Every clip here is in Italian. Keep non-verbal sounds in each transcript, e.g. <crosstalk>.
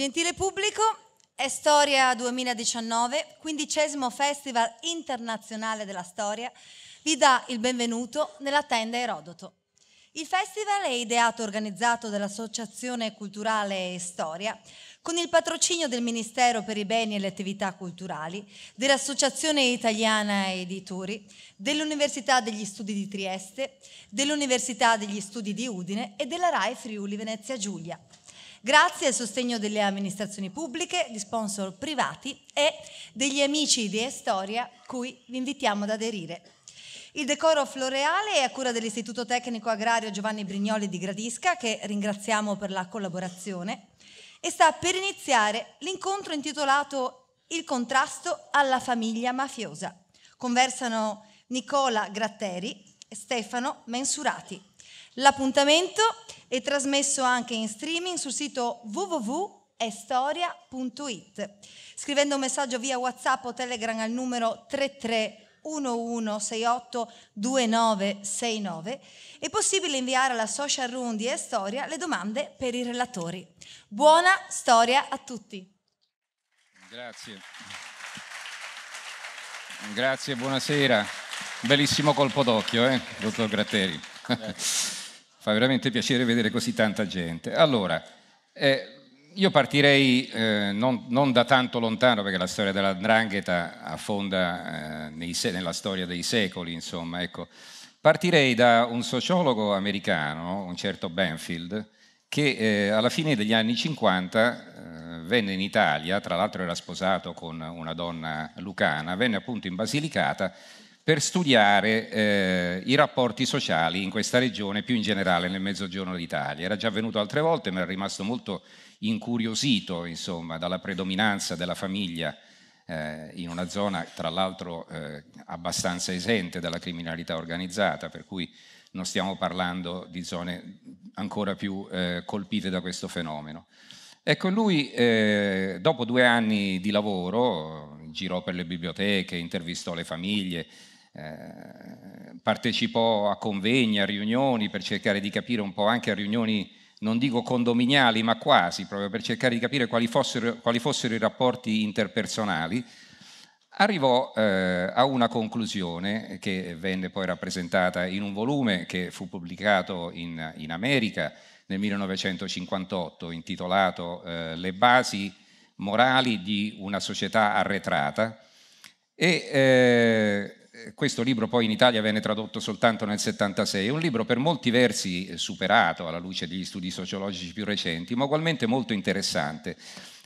Gentile pubblico, è Storia 2019, quindicesimo Festival Internazionale della Storia, vi dà il benvenuto nella tenda Erodoto. Il festival è ideato e organizzato dall'Associazione Culturale e Storia con il patrocinio del Ministero per i Beni e le Attività Culturali, dell'Associazione Italiana Editori, dell'Università degli Studi di Trieste, dell'Università degli Studi di Udine e della RAI Friuli Venezia Giulia grazie al sostegno delle amministrazioni pubbliche, di sponsor privati e degli amici di Estoria, cui vi invitiamo ad aderire. Il decoro floreale è a cura dell'Istituto Tecnico Agrario Giovanni Brignoli di Gradisca, che ringraziamo per la collaborazione, e sta per iniziare l'incontro intitolato Il contrasto alla famiglia mafiosa. Conversano Nicola Gratteri e Stefano Mensurati. L'appuntamento è trasmesso anche in streaming sul sito www.estoria.it. Scrivendo un messaggio via WhatsApp o Telegram al numero 33 1168 2969 è possibile inviare alla social room di Estoria le domande per i relatori. Buona storia a tutti. Grazie. Grazie, buonasera. Bellissimo colpo d'occhio, eh, dottor Gratteri. Grazie fa veramente piacere vedere così tanta gente. Allora, eh, io partirei eh, non, non, da tanto lontano, perché la storia della dell'andrangheta affonda eh, nei, nella storia dei secoli, insomma. Ecco. Partirei da un sociologo americano, un certo Benfield, che eh, alla fine degli anni 50 eh, venne in Italia, tra l'altro era sposato con una donna lucana, venne appunto in Basilicata per studiare eh, i rapporti sociali in questa regione, più in generale nel Mezzogiorno d'Italia. Era già venuto altre volte, ma era rimasto molto incuriosito insomma, dalla predominanza della famiglia eh, in una zona, tra l'altro, eh, abbastanza esente dalla criminalità organizzata, per cui non stiamo parlando di zone ancora più eh, colpite da questo fenomeno. Ecco, lui eh, dopo due anni di lavoro girò per le biblioteche, intervistò le famiglie, eh, partecipò a convegni, a riunioni per cercare di capire un po' anche a riunioni non dico condominiali, ma quasi, proprio per cercare di capire quali fossero, quali fossero i rapporti interpersonali, arrivò eh, a una conclusione che venne poi rappresentata in un volume che fu pubblicato in, in America nel 1958, intitolato eh, Le basi morali di una società arretrata. E, eh, questo libro poi in Italia venne tradotto soltanto nel 76, è un libro per molti versi eh, superato alla luce degli studi sociologici più recenti, ma ugualmente molto interessante.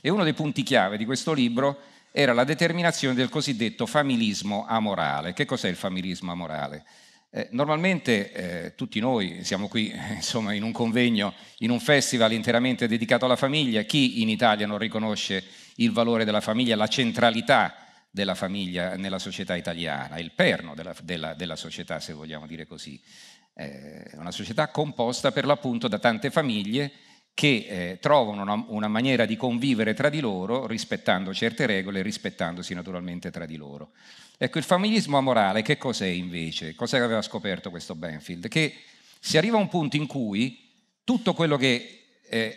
E uno dei punti chiave di questo libro era la determinazione del cosiddetto familismo amorale. Che cos'è il familismo amorale? Eh, normalmente eh, tutti noi siamo qui <laughs> insomma, in un convegno, in un festival interamente dedicato alla famiglia. Chi in Italia non riconosce il valore della famiglia, la centralità della famiglia nella società italiana, il perno della, della, della società, se vogliamo dire così. Eh, è una società composta per l'appunto da tante famiglie che eh, trovano una, una, maniera di convivere tra di loro rispettando certe regole e rispettandosi naturalmente tra di loro. Ecco, il familismo amorale che cos'è invece? Cos'è che aveva scoperto questo Benfield? Che si arriva a un punto in cui tutto quello che eh,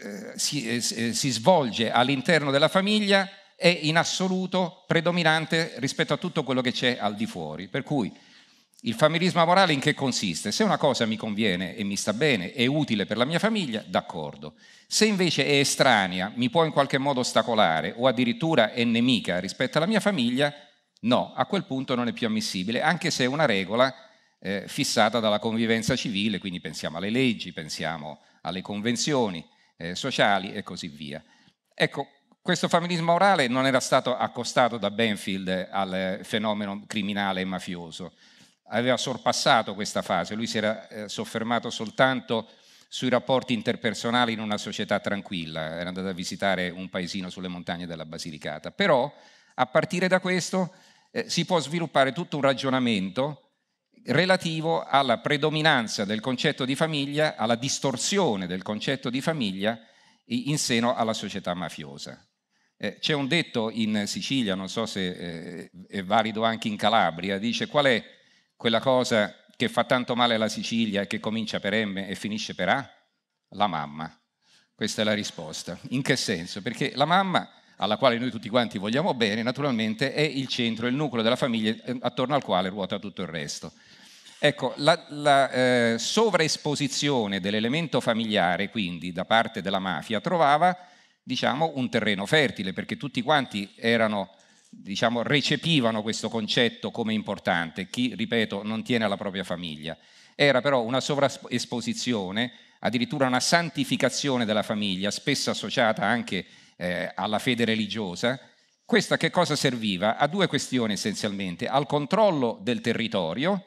eh si, eh, si svolge all'interno della famiglia è in assoluto predominante rispetto a tutto quello che c'è al di fuori. Per cui il familismo morale in che consiste? Se una cosa mi conviene e mi sta bene, è utile per la mia famiglia, d'accordo. Se invece è estranea, mi può in qualche modo ostacolare o addirittura è nemica rispetto alla mia famiglia, no, a quel punto non è più ammissibile, anche se è una regola eh, fissata dalla convivenza civile, quindi pensiamo alle leggi, pensiamo alle convenzioni eh, sociali e così via. Ecco, questo familismo orale non era stato accostato da Benfield al fenomeno criminale e mafioso, aveva sorpassato questa fase, lui si era eh, soffermato soltanto sui rapporti interpersonali in una società tranquilla, era andato a visitare un paesino sulle montagne della Basilicata, però a partire da questo eh, si può sviluppare tutto un ragionamento relativo alla predominanza del concetto di famiglia, alla distorsione del concetto di famiglia in seno alla società mafiosa. Eh, c'è un detto in Sicilia, non so se eh, è valido anche in Calabria, dice qual è quella cosa che fa tanto male alla Sicilia e che comincia per M e finisce per A? La mamma. Questa è la risposta. In che senso? Perché la mamma, alla quale noi tutti quanti vogliamo bene, naturalmente è il centro, il nucleo della famiglia eh, attorno al quale ruota tutto il resto. Ecco, la, la eh, sovraesposizione dell'elemento familiare, quindi, da parte della mafia, trovava diciamo, un terreno fertile, perché tutti quanti erano, diciamo, recepivano questo concetto come importante, chi, ripeto, non tiene alla propria famiglia. Era però una sovraesposizione, addirittura una santificazione della famiglia, spesso associata anche eh, alla fede religiosa. Questa che cosa serviva? A due questioni essenzialmente, al controllo del territorio,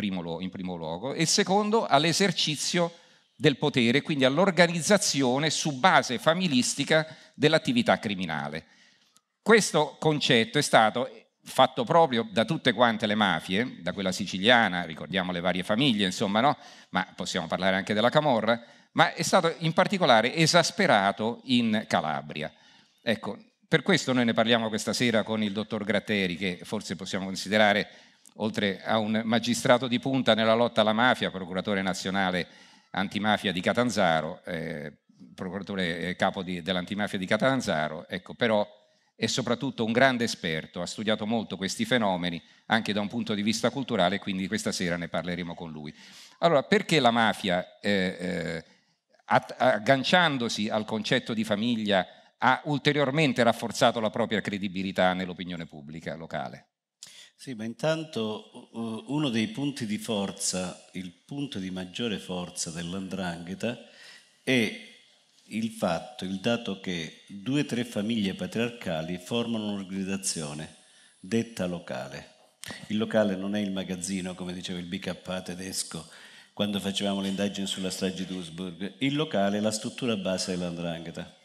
in primo luogo, e secondo all'esercizio del potere, quindi all'organizzazione su base familistica dell'attività criminale. Questo concetto è stato fatto proprio da tutte quante le mafie, da quella siciliana, ricordiamo le varie famiglie, insomma, no? ma possiamo parlare anche della Camorra, ma è stato in particolare esasperato in Calabria. Ecco, per questo noi ne parliamo questa sera con il dottor Gratteri, che forse possiamo considerare, oltre a un magistrato di punta nella lotta alla mafia, procuratore nazionale antimafia di Catanzaro, eh, procuratore capo di, dell'antimafia di Catanzaro, ecco, però è soprattutto un grande esperto, ha studiato molto questi fenomeni anche da un punto di vista culturale, quindi questa sera ne parleremo con lui. Allora, perché la mafia, eh, eh agganciandosi al concetto di famiglia, ha ulteriormente rafforzato la propria credibilità nell'opinione pubblica locale? Sì, ma intanto uno dei punti di forza, il punto di maggiore forza dell'andrangheta è il fatto, il dato che due o tre famiglie patriarcali formano un'organizzazione detta locale. Il locale non è il magazzino, come diceva il BK tedesco quando facevamo le indagini sulla strage di Duisburg, il locale è la struttura base dell'andrangheta.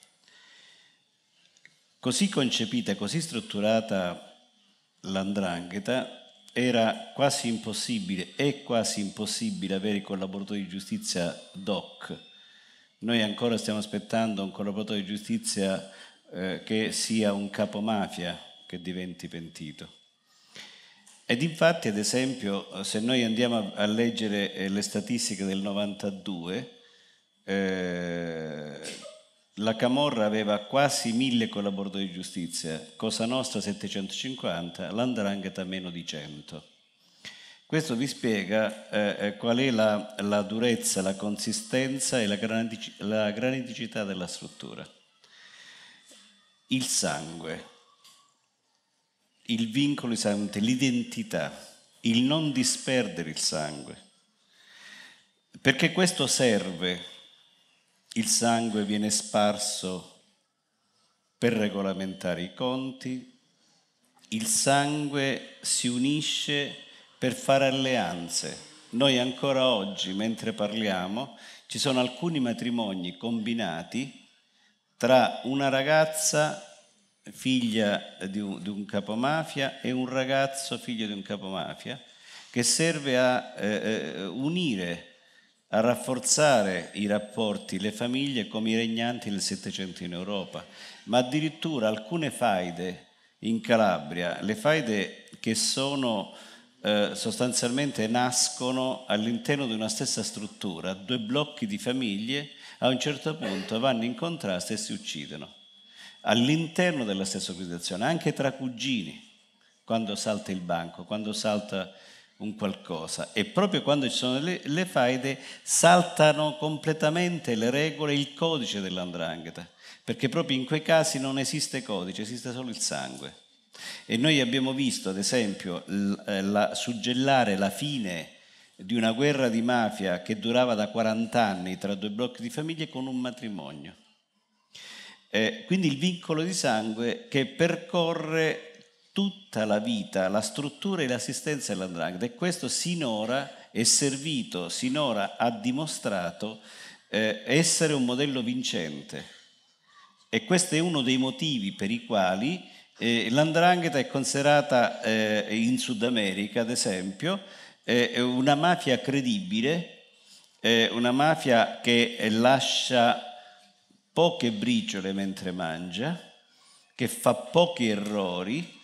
Così concepita, così strutturata l'andrangheta era quasi impossibile, è quasi impossibile avere il collaboratore di giustizia DOC. Noi ancora stiamo aspettando un collaboratore di giustizia eh, che sia un capo mafia che diventi pentito. Ed infatti, ad esempio, se noi andiamo a leggere eh, le statistiche del 92, eh, la Camorra aveva quasi mille collaboratori di giustizia, Cosa Nostra 750, l'Andrangheta meno di 100. Questo vi spiega eh, eh, qual è la, la, durezza, la consistenza e la, granitic- la graniticità della struttura. Il sangue, il vincolo di sangue, l'identità, il non disperdere il sangue, perché questo serve il sangue viene sparso per regolamentare i conti, il sangue si unisce per fare alleanze. Noi ancora oggi, mentre parliamo, ci sono alcuni matrimoni combinati tra una ragazza figlia di un, di un capomafia e un ragazzo figlio di un capomafia che serve a eh, eh unire a rafforzare i rapporti, le famiglie come i regnanti nel Settecento in Europa, ma addirittura alcune faide in Calabria, le faide che sono eh, sostanzialmente nascono all'interno di una stessa struttura, due blocchi di famiglie a un certo punto vanno in contrasto e si uccidono, all'interno della stessa organizzazione, anche tra cugini, quando salta il banco, quando salta un qualcosa e proprio quando ci sono le, le faide saltano completamente le regole, il codice dell'andrangheta, perché proprio in quei casi non esiste codice, esiste solo il sangue. E noi abbiamo visto, ad esempio, la, eh, la, suggellare la fine di una guerra di mafia che durava da 40 anni tra due blocchi di famiglie con un matrimonio. Eh, quindi il vincolo di sangue che percorre tutta la vita la struttura e l'assistenza dell'andrangheta e questo sinora è servito, sinora ha dimostrato eh, essere un modello vincente e questo è uno dei motivi per i quali eh, l'andrangheta è considerata eh, in Sud America, ad esempio, eh, una mafia credibile, una mafia che lascia poche briciole mentre mangia, che fa pochi errori,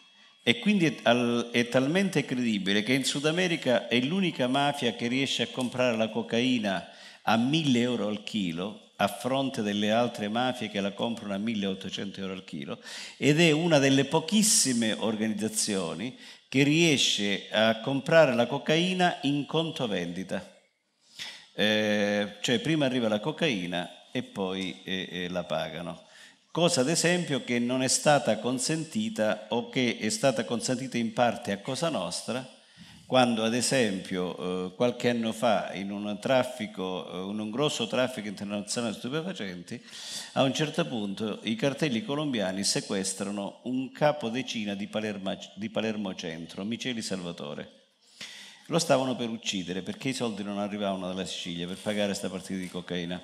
e quindi è, tal- è, talmente credibile che in Sud America è l'unica mafia che riesce a comprare la cocaina a 1000 euro al chilo a fronte delle altre mafie che la comprano a 1800 euro al chilo ed è una delle pochissime organizzazioni che riesce a comprare la cocaina in conto vendita. Eh, cioè prima arriva la cocaina e poi eh, eh, la pagano cosa ad esempio che non è stata consentita o che è stata consentita in parte a Cosa Nostra, quando ad esempio eh, qualche anno fa in un, traffico, eh, un, grosso traffico internazionale di stupefacenti, a un certo punto i cartelli colombiani sequestrano un capo decina di Palermo, di Palermo Centro, Miceli Salvatore. Lo stavano per uccidere perché i soldi non arrivavano dalla Sicilia per pagare questa partita di cocaina.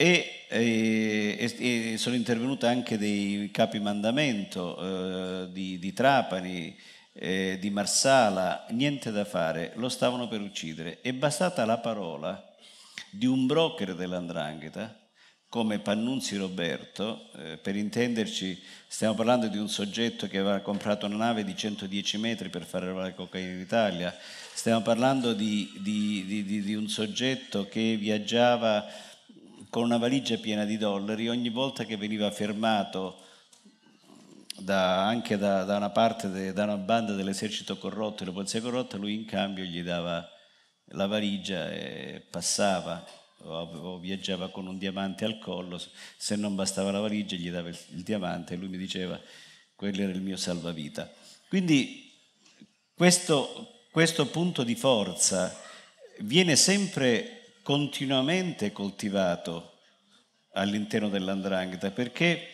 E, e, eh, e, sono intervenuti anche dei capi mandamento eh, di, di, Trapani, eh, di Marsala, niente da fare, lo stavano per uccidere. È bastata la parola di un broker dell'andrangheta come Pannunzi Roberto, eh, per intenderci stiamo parlando di un soggetto che aveva comprato una nave di 110 metri per fare arrivare cocaina in Italia, stiamo parlando di, di, di un soggetto che viaggiava con una valigia piena di dollari, ogni volta che veniva fermato da, anche da, da, una parte, de, da una banda dell'esercito corrotto e della polizia corrotta, lui in cambio gli dava la valigia e passava o, o, viaggiava con un diamante al collo, se non bastava la valigia gli dava il, il diamante e lui mi diceva quello era il mio salvavita. Quindi questo, questo punto di forza viene sempre continuamente coltivato all'interno dell'andrangheta perché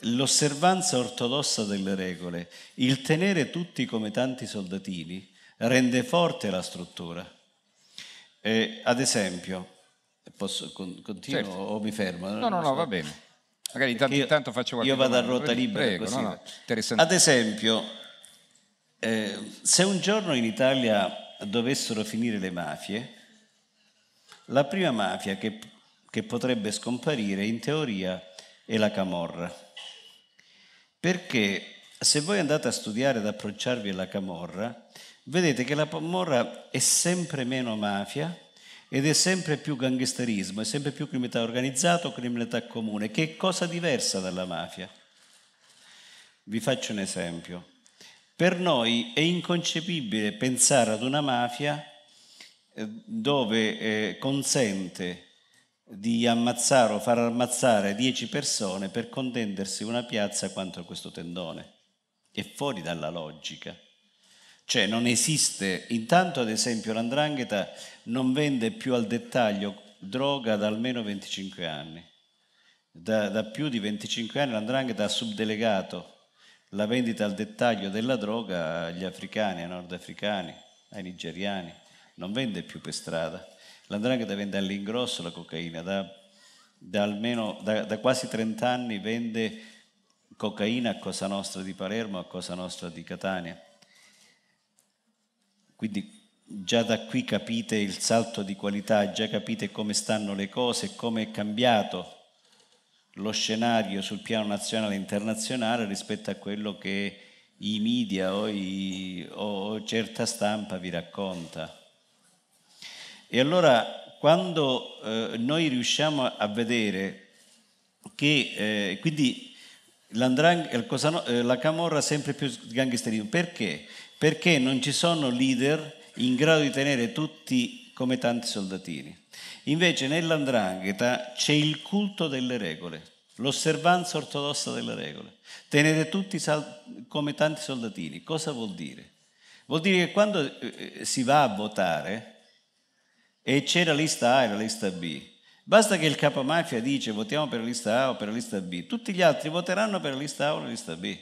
l'osservanza ortodossa delle regole, il tenere tutti come tanti soldatini, rende forte la struttura. Eh, ad esempio, posso con, continuo certo. o mi fermo? No, no, no, va bene. Magari tanto, io, tanto faccio qualcosa. Io vado domanda. a ruota libera Prego, così. No, no. Ad esempio, eh, se un giorno in Italia dovessero finire le mafie, la prima mafia che, che potrebbe scomparire in teoria è la camorra. Perché se voi andate a studiare ad approcciarvi alla camorra, vedete che la camorra è sempre meno mafia ed è sempre più gangsterismo, è sempre più criminalità organizzata o criminalità comune, che è cosa diversa dalla mafia. Vi faccio un esempio. Per noi è inconcepibile pensare ad una mafia eh, dove eh, consente di ammazzare o far ammazzare 10 persone per contendersi una piazza quanto a questo tendone. È fuori dalla logica. Cioè non esiste, intanto ad esempio l'andrangheta non vende più al dettaglio droga da almeno 25 anni. Da, da più di 25 anni l'andrangheta ha subdelegato la vendita al dettaglio della droga agli africani, ai nordafricani, ai nigeriani non vende più per strada. L'andrangheta vende all'ingrosso la cocaina, da, da, almeno, da, da quasi 30 anni vende cocaina a Cosa Nostra di Palermo, a Cosa Nostra di Catania. Quindi già da qui capite il salto di qualità, già capite come stanno le cose, come è cambiato lo scenario sul piano nazionale e internazionale rispetto a quello che i media o, i, o certa stampa vi racconta. E allora quando eh, noi riusciamo a vedere che eh, quindi eh, la Camorra è sempre più gangsterismo, perché? Perché non ci sono leader in grado di tenere tutti come tanti soldatini. Invece nell'andrangheta c'è il culto delle regole, l'osservanza ortodossa delle regole. Tenete tutti sal- come tanti soldatini, cosa vuol dire? Vuol dire che quando eh, si va a votare, e c'è la lista A e la lista B. Basta che il capo mafia dice votiamo per la lista A o per la lista B, tutti gli altri voteranno per la lista A o la lista B.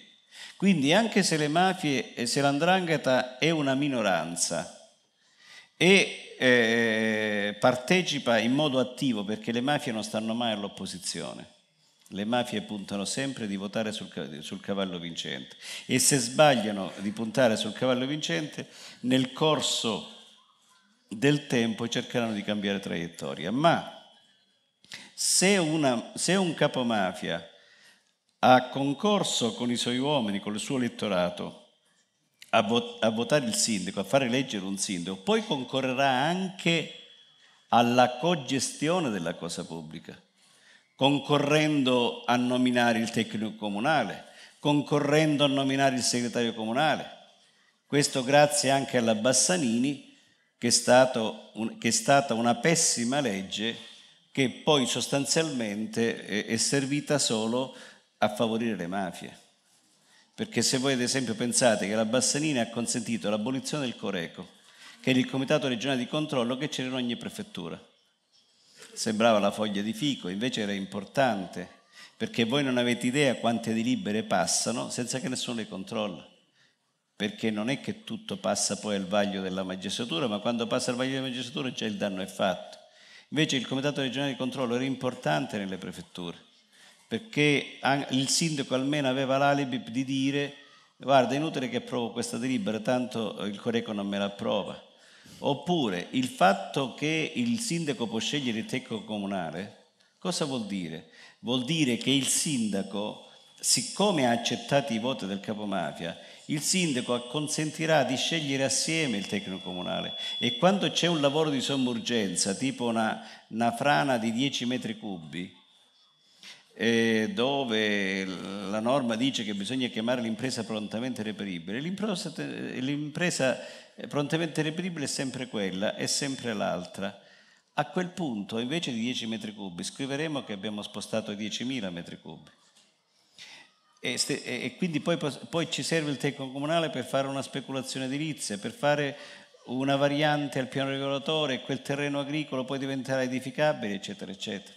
Quindi anche se le mafie e se l'andrangheta è una minoranza e eh, partecipa in modo attivo perché le mafie non stanno mai all'opposizione. Le mafie puntano sempre di votare sul, sul, cavallo vincente e se sbagliano di puntare sul cavallo vincente, nel corso del tempo cercheranno di cambiare traiettoria, ma se, una, se un capomafia ha concorso con i suoi uomini, con il suo elettorato, a, vot- a, votare il sindaco, a fare eleggere un sindaco, poi concorrerà anche alla cogestione della cosa pubblica, concorrendo a nominare il tecnico comunale, concorrendo a nominare il segretario comunale. Questo grazie anche alla Bassanini che è, stato un, che è stata una pessima legge che poi sostanzialmente è, è servita solo a favorire le mafie. Perché se voi ad esempio pensate che la Bassanina ha consentito l'abolizione del Coreco, che era il comitato regionale di controllo che c'era in ogni prefettura, sembrava la foglia di fico, invece era importante, perché voi non avete idea quante delibere passano senza che nessuno le controlla perché non è che tutto passa poi al vaglio della magistratura, ma quando passa al vaglio della magistratura già il danno è fatto. Invece il Comitato regionale di controllo era importante nelle prefetture, perché il sindaco almeno aveva l'alibi di dire guarda è inutile che approvo questa delibera, tanto eh, il Coreco non me la approva. Oppure il fatto che il sindaco può scegliere il tecnico comunale, cosa vuol dire? Vuol dire che il sindaco siccome ha accettato i voti del capomafia, il sindaco consentirà di scegliere assieme il tecnico comunale e quando c'è un lavoro di somma urgenza, tipo una, una frana di 10 metri cubi, eh, dove la norma dice che bisogna chiamare l'impresa prontamente reperibile, l'impresa, l'impresa prontamente reperibile è sempre quella, è sempre l'altra. A quel punto, invece di 10 metri cubi, scriveremo che abbiamo spostato 10.000 metri cubi e, ste, e quindi poi, poi, ci serve il tecnico comunale per fare una speculazione edilizia, per fare una variante al piano regolatore, quel terreno agricolo poi diventerà edificabile, eccetera, eccetera.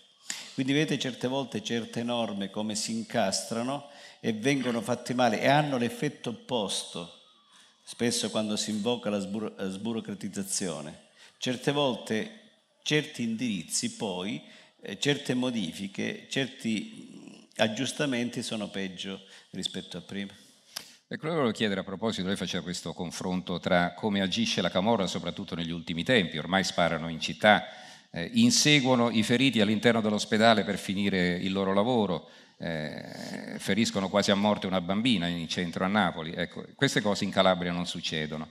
Quindi vedete certe volte certe norme come si incastrano e vengono fatte male e hanno l'effetto opposto, spesso quando si invoca la sburo- sburocratizzazione. Certe volte certi indirizzi poi, eh, certe modifiche, certi aggiustamenti sono peggio rispetto a prima. Ecco, volevo chiedere a proposito, lei faceva questo confronto tra come agisce la Camorra, soprattutto negli ultimi tempi, ormai sparano in città, eh, inseguono i feriti all'interno dell'ospedale per finire il loro lavoro, eh, feriscono quasi a morte una bambina in centro a Napoli. Ecco, queste cose in Calabria non succedono.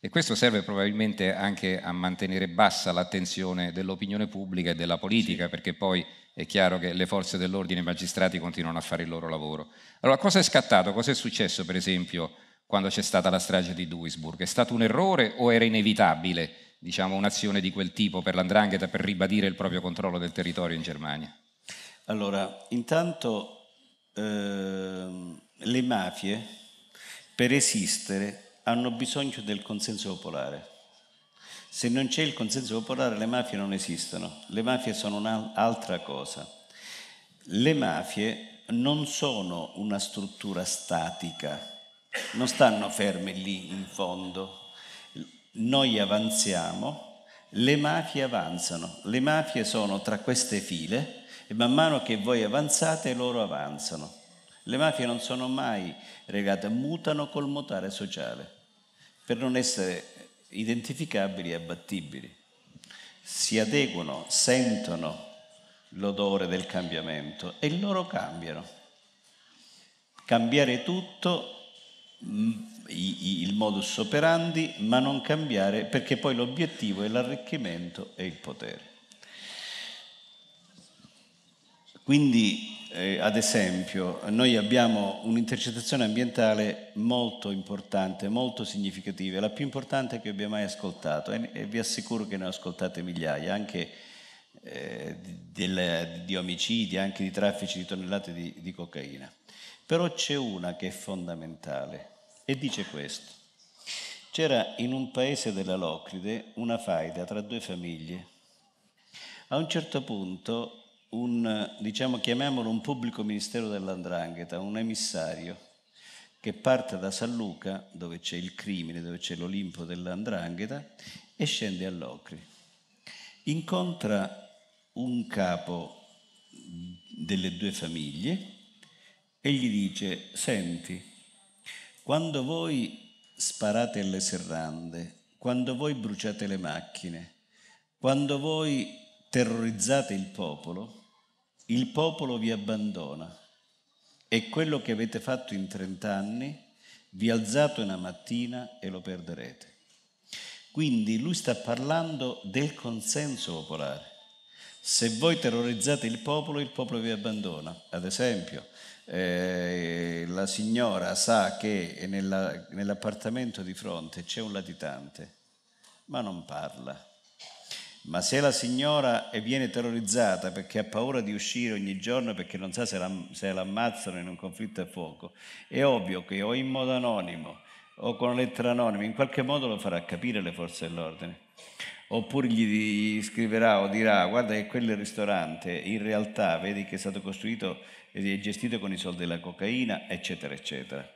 E questo serve probabilmente anche a mantenere bassa l'attenzione dell'opinione pubblica e della politica, sì. perché poi è chiaro che le forze dell'ordine e i magistrati continuano a fare il loro lavoro. Allora, cosa è scattato? Cosa è successo, per esempio, quando c'è stata la strage di Duisburg? È stato un errore o era inevitabile, diciamo, un'azione di quel tipo per l'andrangheta per ribadire il proprio controllo del territorio in Germania? Allora, intanto ehm, le mafie per esistere hanno bisogno del consenso popolare se non c'è il consenso popolare le mafie non esistono, le mafie sono un'altra cosa. Le mafie non sono una struttura statica, non stanno ferme lì in fondo. Noi avanziamo, le mafie avanzano, le mafie sono tra queste file e man mano che voi avanzate loro avanzano. Le mafie non sono mai regate, mutano col mutare sociale per non essere identificabili e abbattibili. Si adeguano, sentono l'odore del cambiamento e loro cambiano. Cambiare tutto, mm, il modus operandi, ma non cambiare perché poi l'obiettivo è l'arricchimento e il potere. Quindi eh, ad esempio, noi abbiamo un'intercettazione ambientale molto importante, molto significativa, la più importante che abbia mai ascoltato e, e vi assicuro che ne ho ascoltate migliaia, anche eh, del, di omicidi, anche di traffici di tonnellate di, di cocaina. Però c'è una che è fondamentale e dice questo. C'era in un paese della Locride una faida tra due famiglie. A un certo punto un, diciamo, chiamiamolo un pubblico ministero dell'andrangheta, un emissario che parte da San Luca, dove c'è il crimine, dove c'è l'Olimpo dell'andrangheta, e scende a Locri. Incontra un capo delle due famiglie e gli dice, senti, quando voi sparate alle serrande, quando voi bruciate le macchine, quando voi terrorizzate il popolo, il popolo vi abbandona e quello che avete fatto in trent'anni vi alzate una mattina e lo perderete. Quindi lui sta parlando del consenso popolare. Se voi terrorizzate il popolo, il popolo vi abbandona. Ad esempio, eh, la signora sa che nella, nell'appartamento di fronte c'è un latitante, ma non parla ma se la signora viene terrorizzata perché ha paura di uscire ogni giorno perché non sa se, la, se l'ammazzano in un conflitto a fuoco, è ovvio che o in modo anonimo o con lettera anonima, in qualche modo lo farà capire le forze dell'ordine. Oppure gli scriverà o dirà guarda che quel ristorante in realtà vedi che è stato costruito e gestito con i soldi della cocaina, eccetera, eccetera.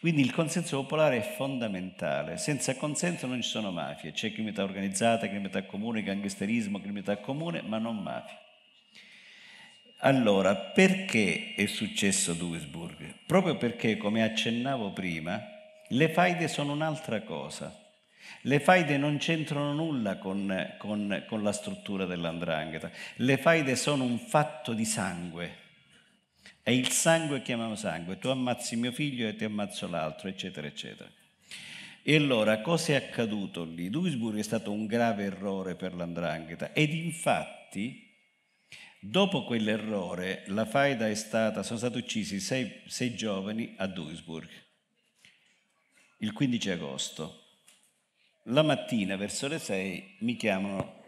Quindi il consenso popolare è fondamentale, senza consenso non ci sono mafie, c'è criminalità organizzata, criminalità comune, gangsterismo, criminalità comune, ma non mafia. Allora, perché è successo Duisburg? Proprio perché, come accennavo prima, le faide sono un'altra cosa. Le faide non c'entrano nulla con, con, con la struttura dell'andrangheta, le faide sono un fatto di sangue è il sangue che chiamiamo sangue, tu ammazzi mio figlio e ti ammazzo l'altro, eccetera, eccetera. E allora cosa è accaduto lì? Duisburg è stato un grave errore per l'andrangheta ed infatti dopo quell'errore la faida è stata, sono stati uccisi sei, sei giovani a Duisburg il 15 agosto. La mattina verso le sei mi chiamano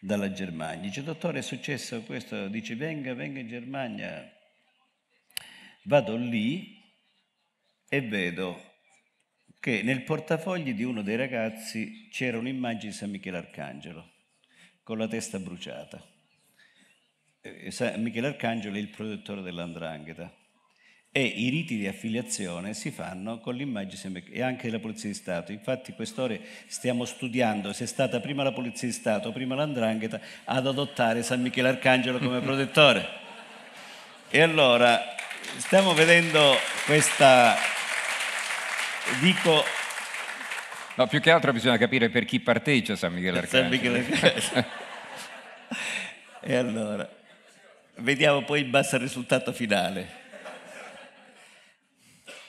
dalla Germania, dice dottore è successo questo, dice venga, venga in Germania, vado lì e vedo che nel portafogli di uno dei ragazzi c'era un'immagine di San Michele Arcangelo con la testa bruciata. Eh, eh, San Michele Arcangelo è il protettore dell'andrangheta e i riti di affiliazione si fanno con l'immagine e anche della Polizia di Stato. Infatti quest'ora stiamo studiando se è stata prima la Polizia di Stato o prima l'andrangheta ad adottare San Michele Arcangelo come protettore. E allora Stiamo vedendo questa... Dico... No, più che altro bisogna capire per chi parteggia San Michele Arcangelo. San Michele <laughs> e allora, vediamo poi in base risultato finale.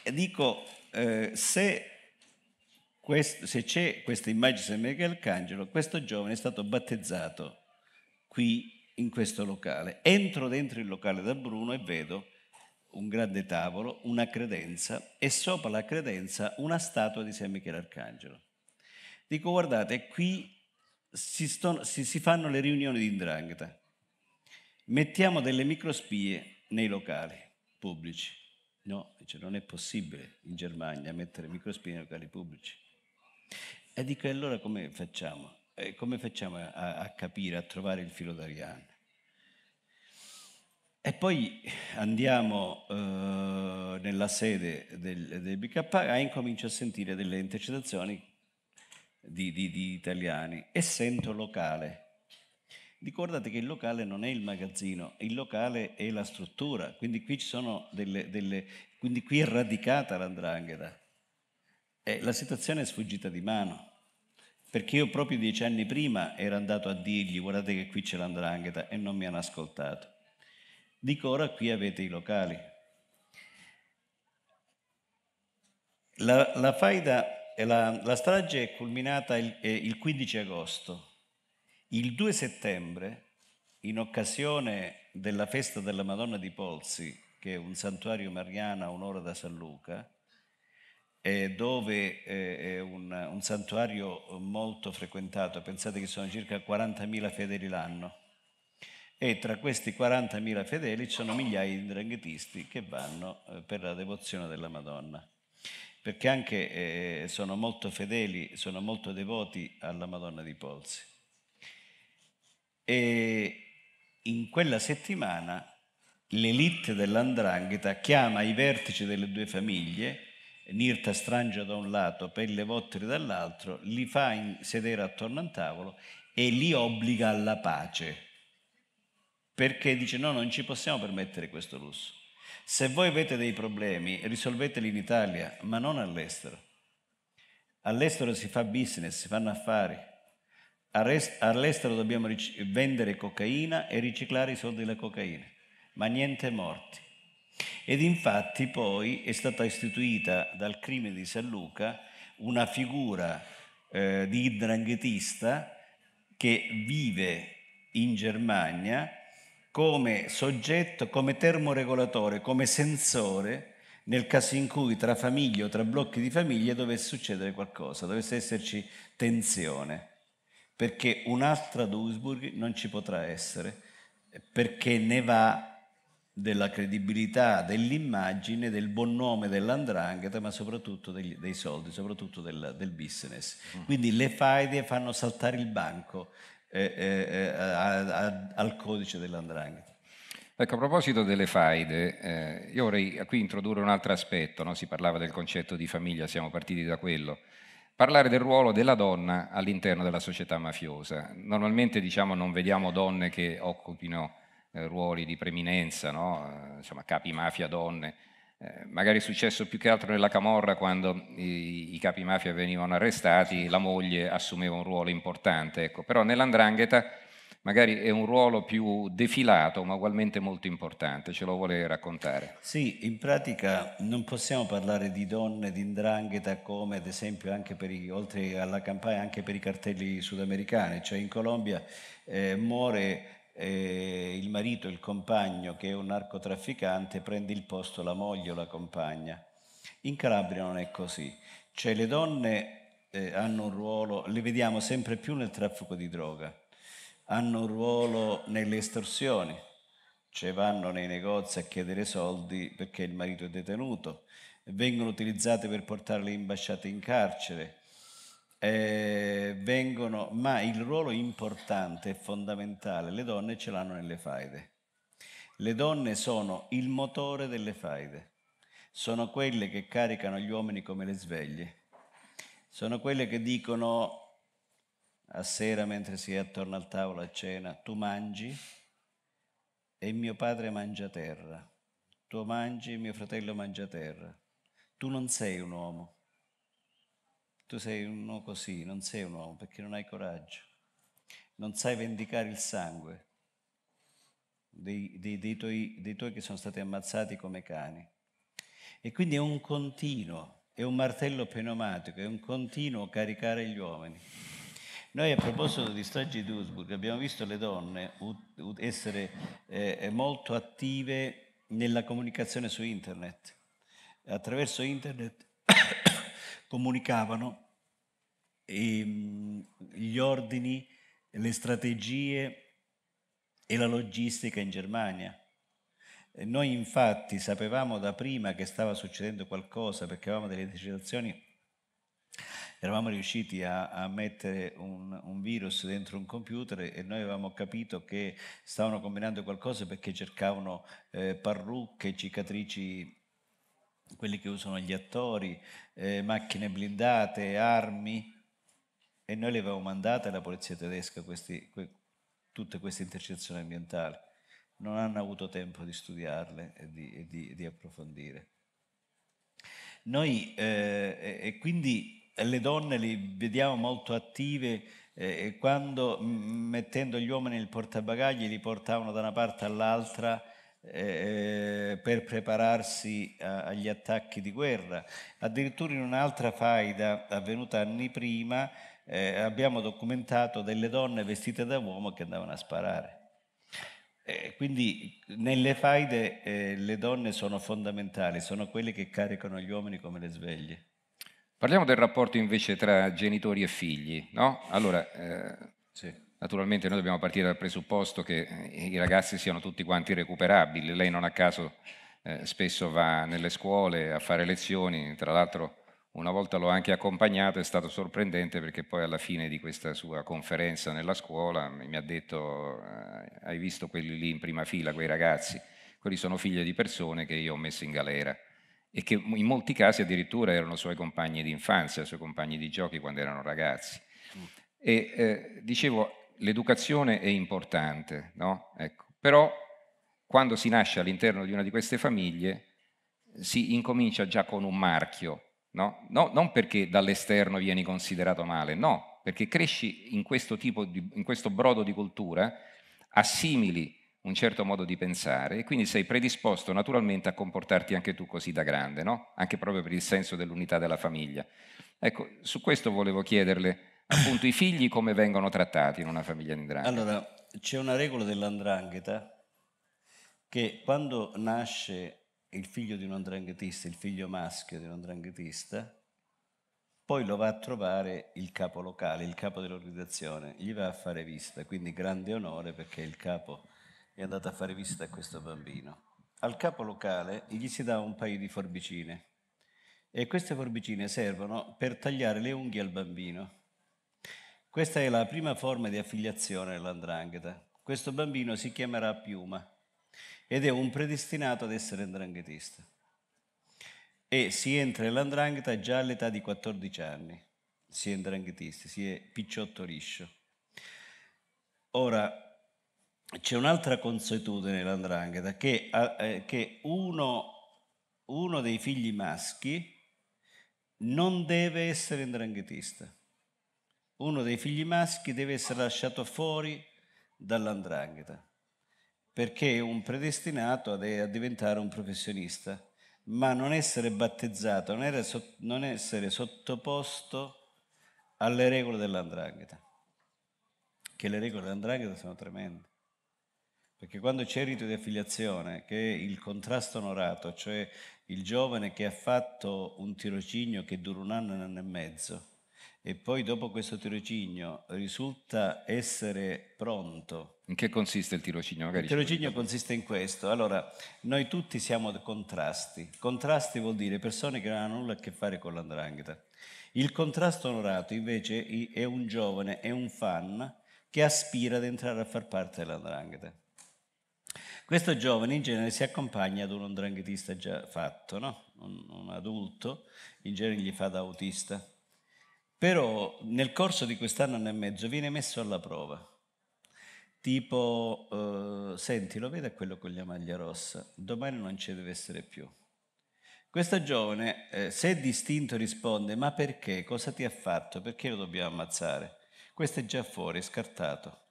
Dico, eh, se questo, se c'è questa immagine di San Arcangelo, questo giovane è stato battezzato qui in questo locale. Entro dentro il locale da Bruno e vedo un grande tavolo, una credenza e sopra la credenza una statua di San Michele Arcangelo. Dico, guardate, qui si, sto, si, si fanno le riunioni di indrangheta. Mettiamo delle microspie nei locali pubblici. No, dice, non è possibile in Germania mettere microspie nei locali pubblici. E dico, allora come facciamo? E come facciamo a, a capire, a trovare il filo d'Arianna? E poi andiamo eh, nella sede del, del BKA e incomincio a sentire delle intercettazioni di, di, di italiani e sento locale. Ricordate che il locale non è il magazzino, il locale è la struttura, quindi qui, delle, delle, quindi qui è radicata l'andrangheta. E la situazione è sfuggita di mano, perché io proprio dieci anni prima ero andato a dirgli guardate che qui c'è l'andrangheta e non mi hanno ascoltato. Dico ora qui avete i locali. La, la faida, la, la, strage è culminata il, eh, il 15 agosto. Il 2 settembre, in occasione della festa della Madonna di Polsi, che è un santuario mariano a un'ora da San Luca, dove eh, è un, un, santuario molto frequentato, pensate che sono circa 40.000 fedeli l'anno e tra questi 40.000 fedeli ci sono migliaia di dranghetisti che vanno eh, per la devozione della Madonna, perché anche eh, sono molto fedeli, sono molto devoti alla Madonna di Polsi. E in quella settimana l'elite dell'andrangheta chiama i vertici delle due famiglie, Nirta Strangia da un lato, Pelle Vottri dall'altro, li fa sedere attorno a un tavolo e li obbliga alla pace perché dice no, non ci possiamo permettere questo lusso. Se voi avete dei problemi, risolveteli in Italia, ma non all'estero. All'estero si fa business, si fanno affari. All'estero dobbiamo ric- vendere cocaina e riciclare i soldi della cocaina, ma niente morti. Ed infatti poi è stata istituita dal crimine di San Luca una figura eh, di idranghetista che vive in Germania come soggetto, come termoregolatore, come sensore nel caso in cui tra famiglie o tra blocchi di famiglie dovesse succedere qualcosa, dovesse esserci tensione, perché un'altra Duisburg non ci potrà essere, perché ne va della credibilità, dell'immagine, del buon nome dell'andrangheta, ma soprattutto degli, dei soldi, soprattutto del, del business. Mm. Quindi le faide fanno saltare il banco eh, eh, a, a, al codice dell'andrangheta. Ecco, a proposito delle faide, eh, io vorrei qui introdurre un altro aspetto, no? si parlava del concetto di famiglia, siamo partiti da quello, parlare del ruolo della donna all'interno della società mafiosa. Normalmente diciamo non vediamo donne che occupino eh, ruoli di preminenza, no? Eh, insomma capi mafia donne, eh, magari è successo più che altro nella Camorra quando i, i capi mafia venivano arrestati, la moglie assumeva un ruolo importante, ecco. però nell'andrangheta magari è un ruolo più defilato ma ugualmente molto importante, ce lo vuole raccontare? Sì, in pratica non possiamo parlare di donne di indrangheta come ad esempio anche per i, oltre alla campagna anche per i cartelli sudamericani, cioè in Colombia eh, muore eh, il marito, il compagno che è un narcotrafficante prende il posto la moglie o la compagna. In Calabria non è così, cioè le donne eh, hanno un ruolo, le vediamo sempre più nel traffico di droga, hanno un ruolo nelle estorsioni, cioè vanno nei negozi a chiedere soldi perché il marito è detenuto, vengono utilizzate per portare le ambasciate in carcere, eh, vengono, ma il ruolo importante e fondamentale le donne ce l'hanno nelle faide. Le donne sono il motore delle faide, sono quelle che caricano gli uomini come le sveglie, sono quelle che dicono a sera mentre si è attorno al tavolo a cena, tu mangi e mio padre mangia terra, tu mangi e mio fratello mangia terra, tu non sei un uomo, tu sei uno così, non sei un uomo perché non hai coraggio, non sai vendicare il sangue dei, dei, dei, tuoi, dei tuoi che sono stati ammazzati come cani. E quindi è un continuo, è un martello pneumatico, è un continuo caricare gli uomini. Noi a proposito di stragi di Duisburg abbiamo visto le donne essere eh, eh, molto attive nella comunicazione su internet. Attraverso internet comunicavano ehm, gli ordini, le strategie e la logistica in Germania. Noi infatti sapevamo da prima che stava succedendo qualcosa perché avevamo delle decitazioni, eravamo riusciti a, a mettere un, un, virus dentro un computer e noi avevamo capito che stavano combinando qualcosa perché cercavano eh, parrucche, cicatrici quelli che usano gli attori, eh, macchine blindate, armi. E noi le avevamo mandate alla polizia tedesca questi, que, tutte queste intercezioni ambientali. Non hanno avuto tempo di studiarle e di, e di, di approfondire. Noi, eh, e quindi le donne le vediamo molto attive eh, quando mettendo gli uomini nel portabagagli li portavano da una parte all'altra eh, eh, per prepararsi a, agli attacchi di guerra. Addirittura in un'altra faida avvenuta anni prima eh, abbiamo documentato delle donne vestite da uomo che andavano a sparare. Eh, quindi nelle faide eh, le donne sono fondamentali, sono quelle che caricano gli uomini come le sveglie. Parliamo del rapporto invece tra genitori e figli, no? Allora, eh, sì. Naturalmente noi dobbiamo partire dal presupposto che eh, i ragazzi siano tutti quanti recuperabili, lei non a caso eh, spesso va nelle scuole a fare lezioni, tra l'altro una volta l'ho anche accompagnato, è stato sorprendente perché poi alla fine di questa sua conferenza nella scuola mi ha detto eh, hai visto quelli lì in prima fila, quei ragazzi, quelli sono figli di persone che io ho messo in galera e che in molti casi addirittura erano suoi compagni di infanzia, suoi compagni di giochi quando erano ragazzi. Mm. E eh, dicevo, l'educazione è importante, no? ecco. però quando si nasce all'interno di una di queste famiglie si incomincia già con un marchio, no? No, non perché dall'esterno vieni considerato male, no, perché cresci in questo, tipo di, in questo brodo di cultura, assimili un certo modo di pensare e quindi sei predisposto naturalmente a comportarti anche tu così da grande, no? anche proprio per il senso dell'unità della famiglia. Ecco, su questo volevo chiederle appunto i figli come vengono trattati in una famiglia di ndrangheta? Allora, c'è una regola dell'andrangheta che quando nasce il figlio di un andranghetista, il figlio maschio di un andranghetista, poi lo va a trovare il capo locale, il capo dell'organizzazione, gli va a fare vista, quindi grande onore perché il capo è andato a fare vista a questo bambino. Al capo locale gli si dà un paio di forbicine e queste forbicine servono per tagliare le unghie al bambino. Questa è la prima forma di affiliazione all'andrangheta. Questo bambino si chiamerà Piuma ed è un predestinato ad essere andranghetista. E si entra nell'andrangheta già all'età di 14 anni. Si è andranghetisti, si è picciotto liscio. Ora, c'è un'altra consuetudine nell'andrangheta che, eh, che uno, uno dei figli maschi non deve essere andranghetista uno dei figli maschi deve essere lasciato fuori dall'andrangheta perché è un predestinato a diventare un professionista, ma non essere battezzato, non, essere sottoposto alle regole dell'andrangheta, che le regole dell'andrangheta sono tremende. Perché quando c'è il rito di affiliazione, che è il contrasto onorato, cioè il giovane che ha fatto un tirocinio che dura un anno, un anno e mezzo, e poi dopo questo tirocinio risulta essere pronto. In che consiste il tirocinio? Magari il tirocinio consiste in questo. Allora, noi tutti siamo contrasti. Contrasti vuol dire persone che non hanno nulla a che fare con l'andrangheta. Il contrasto onorato invece è un giovane, è un fan che aspira ad entrare a far parte dell'andrangheta. Questo giovane in genere si accompagna ad un andranghetista già fatto, no? un, un adulto, in genere gli fa da autista però nel corso di quest'anno e mezzo viene messo alla prova. Tipo, eh, senti, lo vede quello con la maglia rossa, domani non ci deve essere più. Questa giovane, eh, se distinto, risponde, ma perché? Cosa ti ha fatto? Perché lo dobbiamo ammazzare? Questo è già fuori, è scartato.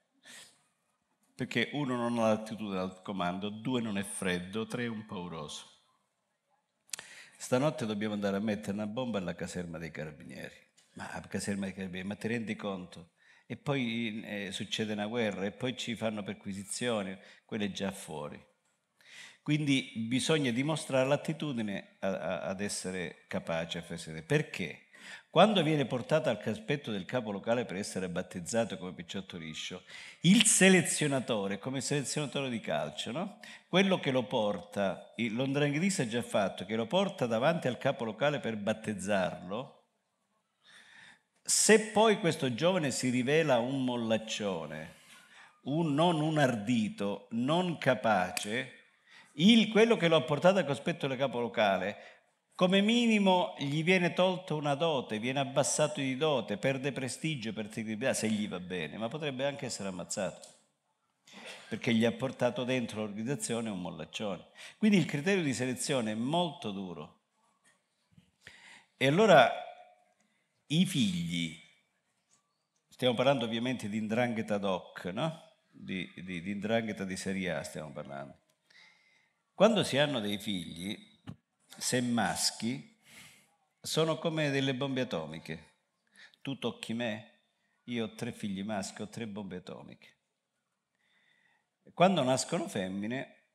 Perché uno non ha l'attitudine al comando, due non è freddo, tre è un pauroso. Stanotte dobbiamo andare a mettere una bomba alla caserma dei carabinieri ma perché sei Carabinieri, ma ti rendi conto? E poi eh, succede una guerra e poi ci fanno perquisizioni, quello è già fuori. Quindi bisogna dimostrare l'attitudine a, a, ad essere capace a fare fede. Perché? Quando viene portato al caspetto del capo locale per essere battezzato come picciotto liscio, il selezionatore, come selezionatore di calcio, no? quello che lo porta, l'ondranghese ha già fatto, che lo porta davanti al capo locale per battezzarlo, se poi questo giovane si rivela un mollaccione, un non un ardito, non capace, il, quello che lo ha portato al cospetto del capo locale, come minimo gli viene tolta una dote, viene abbassato di dote, perde prestigio, perde credibilità, se gli va bene, ma potrebbe anche essere ammazzato perché gli ha portato dentro l'organizzazione un mollaccione. Quindi il criterio di selezione è molto duro. E allora i figli, stiamo parlando ovviamente di indrangheta doc, no? di, di, di indrangheta di serie A stiamo parlando, quando si hanno dei figli, se maschi, sono come delle bombe atomiche. Tu tocchi me, io ho tre figli maschi, ho tre bombe atomiche. Quando nascono femmine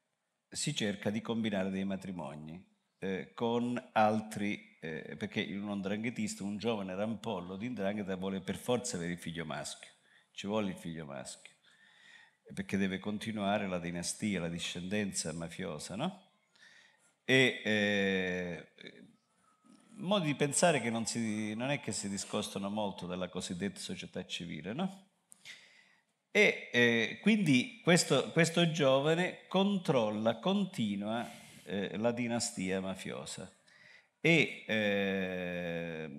si cerca di combinare dei matrimoni eh, con altri eh, perché in un andranghetista, un giovane rampollo di indrangheta vuole per forza avere il figlio maschio, ci vuole il figlio maschio, perché deve continuare la dinastia, la discendenza mafiosa, no? E eh, modi di pensare che non, si, non, è che si discostano molto dalla cosiddetta società civile, no? E eh, quindi questo, questo, giovane controlla, continua eh, la dinastia mafiosa e eh,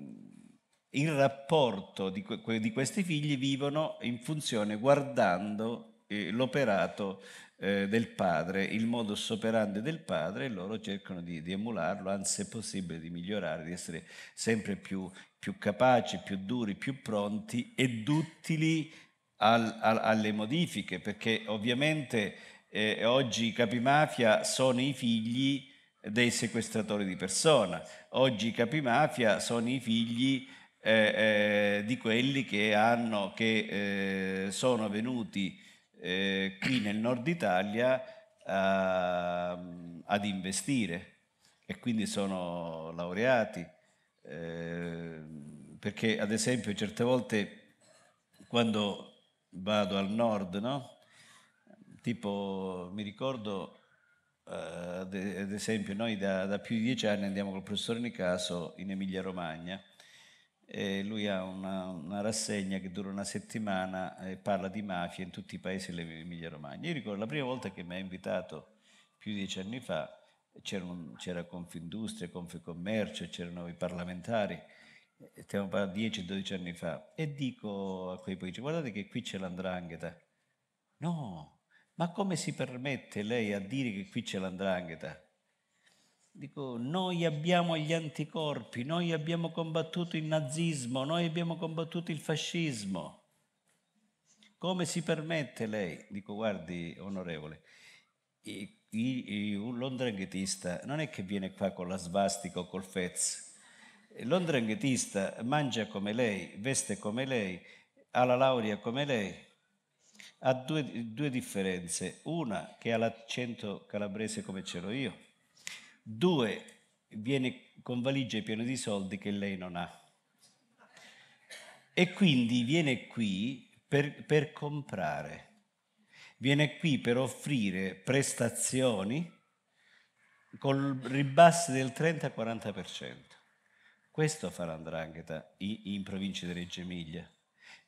il rapporto di, di, questi figli vivono in funzione guardando eh, l'operato eh, del padre, il modus operandi del padre e loro cercano di, di emularlo, anzi se possibile di migliorare, di essere sempre più, più capaci, più duri, più pronti ed utili al, al, alle modifiche, perché ovviamente eh, oggi i capimafia sono i figli dei sequestratori di persona. Oggi i capimafia sono i figli eh, eh, di quelli che, hanno, che eh, sono venuti eh, qui nel nord Italia ehm, ad investire e quindi sono laureati. Ehm, perché ad esempio certe volte quando vado al nord, no? tipo mi ricordo eh, ad esempio noi da, da, più di dieci anni andiamo col professor Nicaso in Emilia Romagna e lui ha una, una, rassegna che dura una settimana e parla di mafia in tutti i paesi dell'Emilia Romagna. Io ricordo la prima volta che mi ha invitato più di dieci anni fa c'era, un, c'era Confindustria, Confcommercio, c'erano i parlamentari, stiamo parlando 10-12 anni fa, e dico a quei politici guardate che qui c'è l'andrangheta. No, ma come si permette lei a dire che qui c'è l'andrangheta? Dico, noi abbiamo gli anticorpi, noi abbiamo combattuto il nazismo, noi abbiamo combattuto il fascismo. Come si permette lei? Dico, guardi, onorevole, un l'ondranghetista non è che viene qua con la svastica o col fez. L'ondranghetista mangia come lei, veste come lei, ha la laurea come lei, ha due, due differenze. Una, che ha l'accento calabrese come ce l'ho io. Due, viene con valigie piene di soldi che lei non ha. E quindi viene qui per, per comprare, viene qui per offrire prestazioni con ribassi del 30-40%. Questo fa l'andrangheta in, in provincia di Reggio Emilia.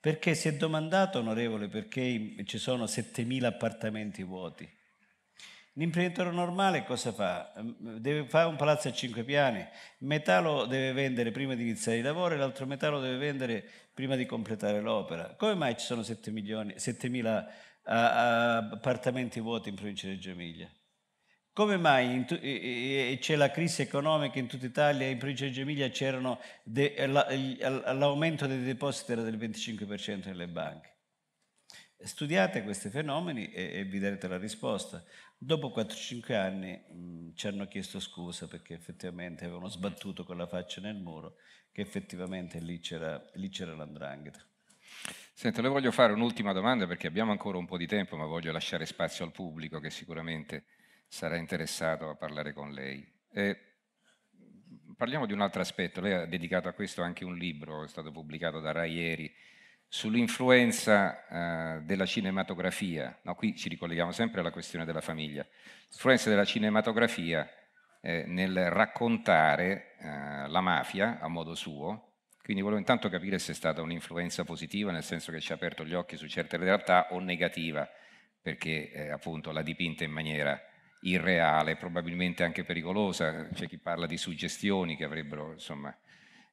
Perché si è domandato, onorevole, perché ci sono 7.000 appartamenti vuoti? L'imprenditore normale cosa fa? Ehm, deve fare un palazzo a 5 piani, metà lo deve vendere prima di iniziare i lavori, l'altro metà lo deve vendere prima di completare l'opera. Come mai ci sono 7 milioni, 7.000 appartamenti vuoti in provincia di Reggio Emilia? Come mai tu- c'è la crisi economica in tutta Italia, in provincia di Gemilia c'era de- eh, la- l'aumento dei depositi era del 25% nelle banche? Studiate questi fenomeni e, e vi darete la risposta. Dopo 4-5 anni mh, mm, ci hanno chiesto scusa perché effettivamente avevano sbattuto con la faccia nel muro, che effettivamente lì c'era, lì c'era l'andrangheta. Sento, le voglio fare un'ultima domanda perché abbiamo ancora un po' di tempo, ma voglio lasciare spazio al pubblico che sicuramente sarà interessato a parlare con lei. Eh, parliamo di un altro aspetto, lei ha dedicato a questo anche un libro, è stato pubblicato da Rai ieri, sull'influenza eh, della cinematografia, no, qui ci ricolleghiamo sempre alla questione della famiglia, l'influenza della cinematografia eh, nel raccontare eh, la mafia a modo suo, quindi volevo intanto capire se è stata un'influenza positiva, nel senso che ci ha aperto gli occhi su certe realtà, o negativa, perché eh, appunto l'ha dipinta in maniera irreale, probabilmente anche pericolosa. C'è chi parla di suggestioni che avrebbero insomma,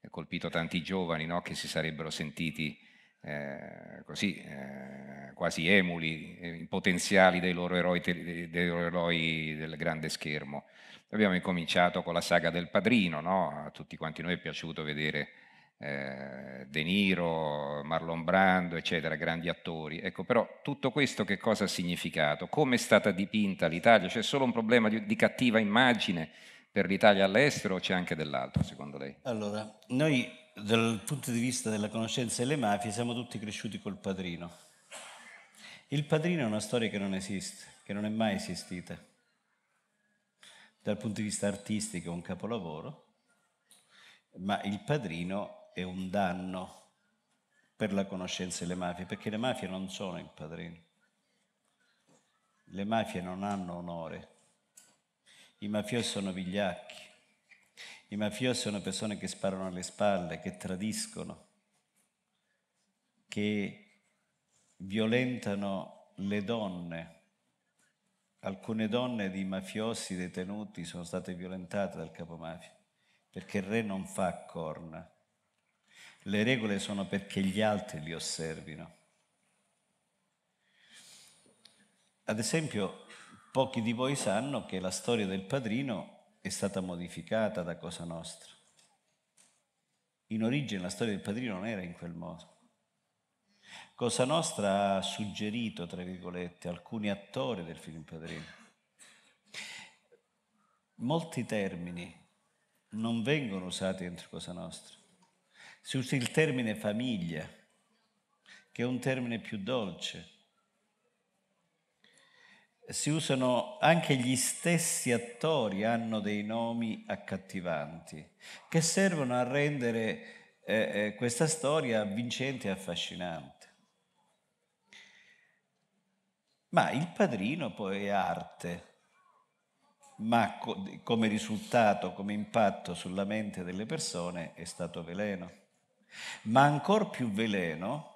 colpito tanti giovani no? che si sarebbero sentiti eh, così, eh, quasi emuli, eh, potenziali dei loro, eroi, dei loro, eroi, del grande schermo. Abbiamo incominciato con la saga del padrino, no? a tutti quanti noi è piaciuto vedere eh, De Niro, Marlon Brando, eccetera, grandi attori. Ecco, però tutto questo che cosa ha significato? Come è stata dipinta l'Italia? C'è solo un problema di, di cattiva immagine per l'Italia all'estero o c'è anche dell'altro, secondo lei? Allora, noi dal punto di vista della conoscenza delle mafie siamo tutti cresciuti col padrino. Il padrino è una storia che non esiste, che non è mai esistita. Dal punto di vista artistico è un capolavoro, ma il padrino è un danno per la conoscenza delle mafie, perché le mafie non sono il padrino. le mafie non hanno onore, i mafiosi sono vigliacchi, i mafiosi sono persone che sparano alle spalle, che tradiscono, che violentano le donne. Alcune donne di mafiosi detenuti sono state violentate dal capomafia perché il re non fa corna, le regole sono perché gli altri li osservino. Ad esempio, pochi di voi sanno che la storia del padrino è stata modificata da Cosa Nostra. In origine la storia del padrino non era in quel modo. Cosa Nostra ha suggerito, tra virgolette, alcuni attori del film Padrino. Molti termini non vengono usati dentro Cosa Nostra. Si usa il termine famiglia, che è un termine più dolce. Si usano anche gli stessi attori, hanno dei nomi accattivanti, che servono a rendere eh, eh questa storia vincente e affascinante. Ma il padrino poi è arte, ma come risultato, come impatto sulla mente delle persone è stato veleno. Ma ancor più veleno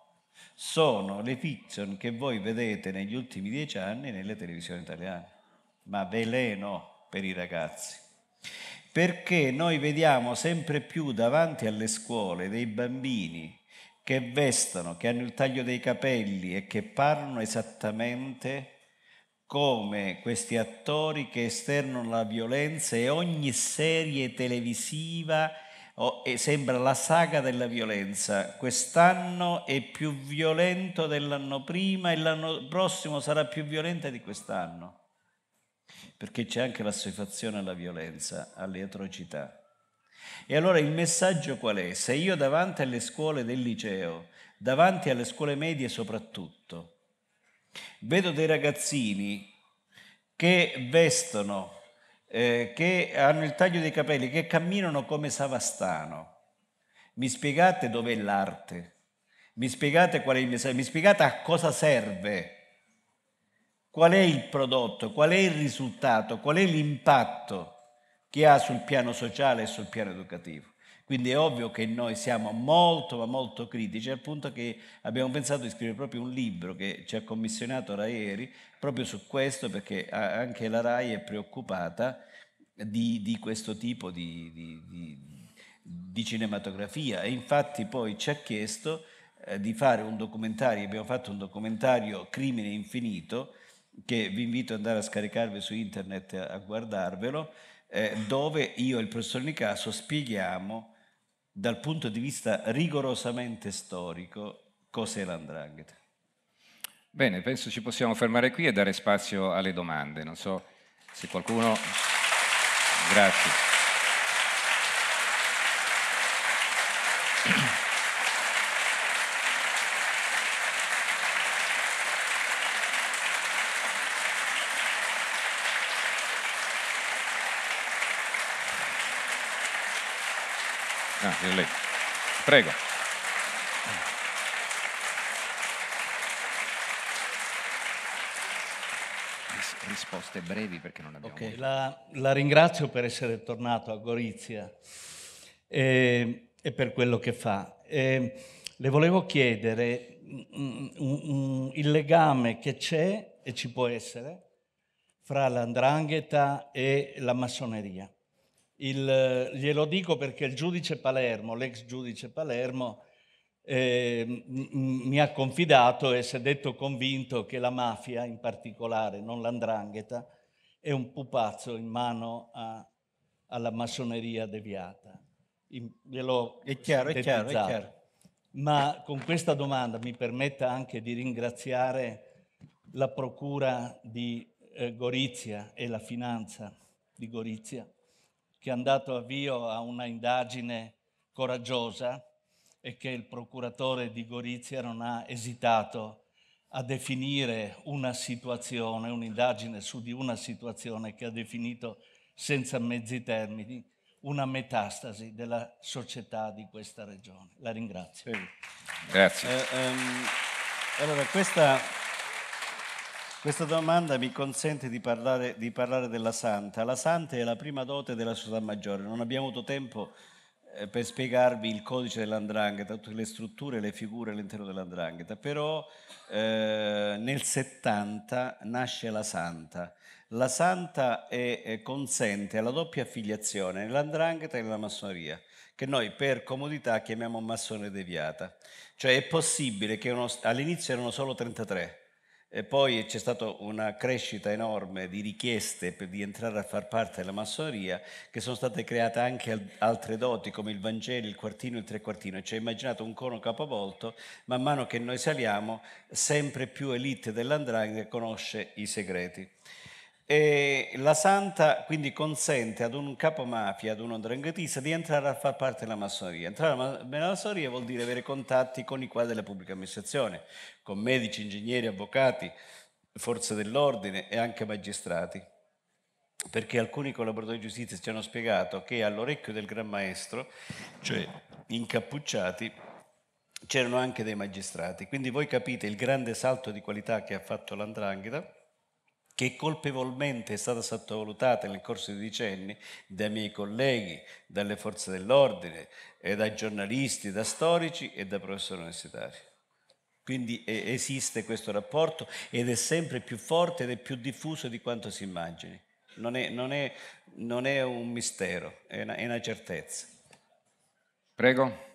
sono le fiction che voi vedete negli ultimi dieci anni nelle televisioni italiane. Ma veleno per i ragazzi. Perché noi vediamo sempre più davanti alle scuole dei bambini che vestono, che hanno il taglio dei capelli e che parlano esattamente come questi attori che esternano la violenza e ogni serie televisiva oh, sembra la saga della violenza. Quest'anno è più violento dell'anno prima e l'anno prossimo sarà più violenta di quest'anno. Perché c'è anche l'assuefazione alla violenza, alle atrocità. E allora il messaggio qual è? Se io davanti alle scuole del liceo, davanti alle scuole medie soprattutto, vedo dei ragazzini che vestono eh, che hanno il taglio dei capelli, che camminano come Savastano. Mi spiegate dov'è l'arte? Mi spiegate qual è il messaggio? Mi spiegate a cosa serve? Qual è il prodotto? Qual è il risultato? Qual è l'impatto che ha sul piano sociale e sul piano educativo? Quindi è ovvio che noi siamo molto ma molto critici al punto che abbiamo pensato di scrivere proprio un libro che ci ha commissionato Raeri proprio su questo perché anche la RAI è preoccupata di, di questo tipo di, di, di, cinematografia e infatti poi ci ha chiesto eh, di fare un documentario, abbiamo fatto un documentario Crimine Infinito che vi invito ad andare a scaricarvi su internet a, guardarvelo, eh, dove io e il professor Nicasso spieghiamo dal punto di vista rigorosamente storico cos'è l'andrangheta. Bene, penso ci possiamo fermare qui e dare spazio alle domande. Non so se qualcuno... Grazie. Ah, era lei. Prego. risposte brevi perché non abbiamo... Okay, la, la, ringrazio per essere tornato a Gorizia eh, e, per quello che fa. Eh, le volevo chiedere mm mm, mm, mm, il legame che c'è e ci può essere fra l'andrangheta e la massoneria. Il, glielo dico perché il giudice Palermo, l'ex giudice Palermo, eh, mi ha confidato e si è detto convinto che la mafia, in particolare non l'andrangheta, è un pupazzo in mano a, alla massoneria deviata. In, glielo è chiaro, è chiaro, è chiaro. Ma con questa domanda mi permetta anche di ringraziare la Procura di eh, Gorizia e la Finanza di Gorizia che hanno dato avvio a una indagine coraggiosa e che il procuratore di Gorizia non ha esitato a definire una situazione, un'indagine su di una situazione che ha definito senza mezzi termini una metastasi della società di questa regione. La ringrazio. Sì. Grazie. Eh, um, allora, questa questa domanda mi consente di parlare, di parlare, della santa. La santa è la prima dote della società maggiore. Non abbiamo avuto tempo eh, per spiegarvi il codice dell'andrangheta, tutte le strutture, le figure all'interno dell'andrangheta, però eh, nel 70 nasce la santa. La santa è, è consente la doppia affiliazione nell'andrangheta e nella massoneria che noi per comodità chiamiamo massone deviata. Cioè è possibile che uno, all'inizio erano solo 33, e poi c'è stata una crescita enorme di richieste per, di entrare a far parte della massoneria, che sono state create anche altre doti come il Vangelo, il quartino e il trequartino. Ci cioè, immaginato un cono capovolto, man mano che noi saliamo, sempre più elite dell'andrangheta conosce i segreti. E la santa quindi consente ad un capo mafia, ad un dranghetista, di entrare a far parte della massoneria. Entrare nella massoneria vuol dire avere contatti con i quadri della pubblica amministrazione, con medici, ingegneri, avvocati, forze dell'ordine e anche magistrati. Perché alcuni collaboratori di giustizia ci hanno spiegato che all'orecchio del Gran Maestro, cioè incappucciati, c'erano anche dei magistrati. Quindi voi capite il grande salto di qualità che ha fatto l'Andrangheta che colpevolmente è stata sottovalutata nel corso di decenni dai miei colleghi, dalle forze dell'ordine, da giornalisti, da storici e da professori universitari. Quindi esiste questo rapporto ed è sempre più forte ed è più diffuso di quanto si immagini. Non è, non è, non è un mistero, è una, è una certezza. Prego.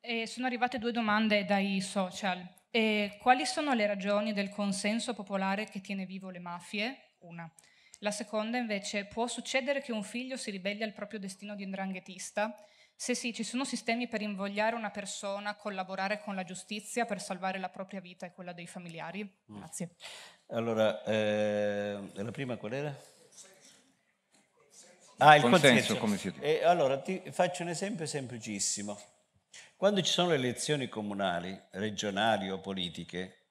Eh, sono arrivate due domande dai social. E quali sono le ragioni del consenso popolare che tiene vivo le mafie? Una. La seconda invece, può succedere che un figlio si ribelli al proprio destino di indranghetista? Se sì, ci sono sistemi per invogliare una persona a collaborare con la giustizia per salvare la propria vita e quella dei familiari? Mm. Grazie. Allora, eh, la prima qual era? Ah, il consenso. consenso. Come si Eh, allora, ti faccio un esempio semplicissimo. Quando ci sono le elezioni comunali, regionali o politiche,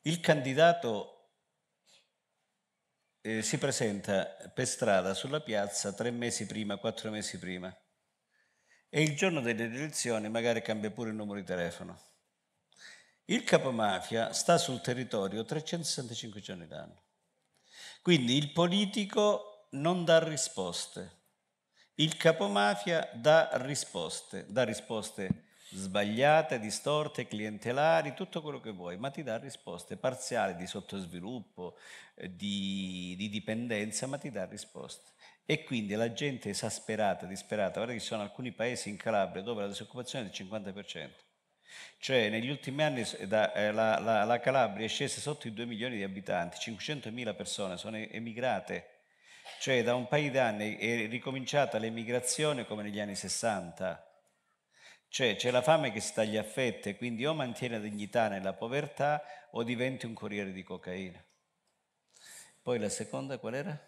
il candidato eh, si presenta per strada, sulla piazza, tre mesi prima, quattro mesi prima e il giorno delle elezioni magari cambia pure il numero di telefono. Il capomafia sta sul territorio 365 giorni l'anno. Quindi il politico non dà risposte il capomafia dà risposte, dà risposte sbagliate, distorte, clientelari, tutto quello che vuoi, ma ti dà risposte parziali di sottosviluppo, eh, di, di dipendenza, ma ti dà risposte. E quindi la gente è esasperata, disperata, guarda che ci sono alcuni paesi in Calabria dove la disoccupazione è del 50%. Cioè negli ultimi anni eh, la, la, la Calabria è scesa sotto i 2 milioni di abitanti, 500.000 persone sono emigrate cioè da un paio d'anni è ricominciata l'emigrazione come negli anni 60. Cioè c'è la fame che si taglia a fette, quindi o mantieni la dignità nella povertà o diventi un corriere di cocaina. Poi la seconda qual era?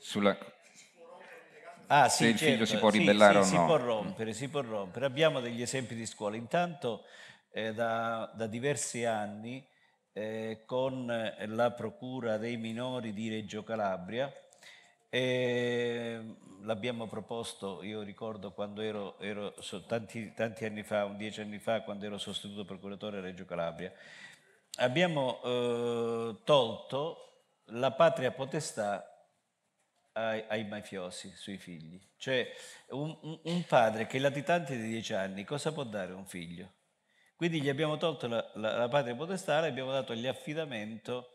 Sulla... Ah, sì, se il certo. figlio si può ribellare sì, sì, o no. Si può rompere, si può rompere. Abbiamo degli esempi di scuola. Intanto eh, da, da diversi anni eh, con eh, la Procura dei minori di Reggio Calabria. E eh, l'abbiamo proposto, io ricordo quando ero, ero tanti, tanti, anni fa, un dieci anni fa, quando ero sostituto procuratore a Reggio Calabria, abbiamo eh, tolto la patria potestà ai, ai, mafiosi sui figli. Cioè un, un padre che è latitante di dieci anni, cosa può dare a un figlio? Quindi gli abbiamo tolto la, la, la patria potestale e abbiamo dato gli affidamento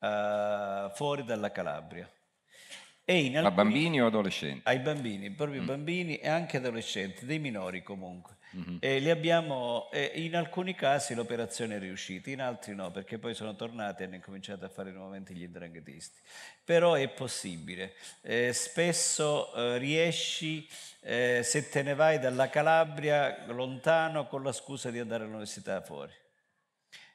uh, fuori dalla Calabria. Alcuni, a bambini o adolescenti? Ai bambini, proprio mm. bambini e anche adolescenti, dei minori comunque. Mm-hmm. E li abbiamo, eh, in alcuni casi l'operazione è riuscita, in altri no, perché poi sono tornati e hanno incominciato a fare nuovamente gli indranghetisti. Però è possibile. Eh, spesso eh, riesci, eh, se te ne vai dalla Calabria, lontano, con la scusa di andare all'università fuori.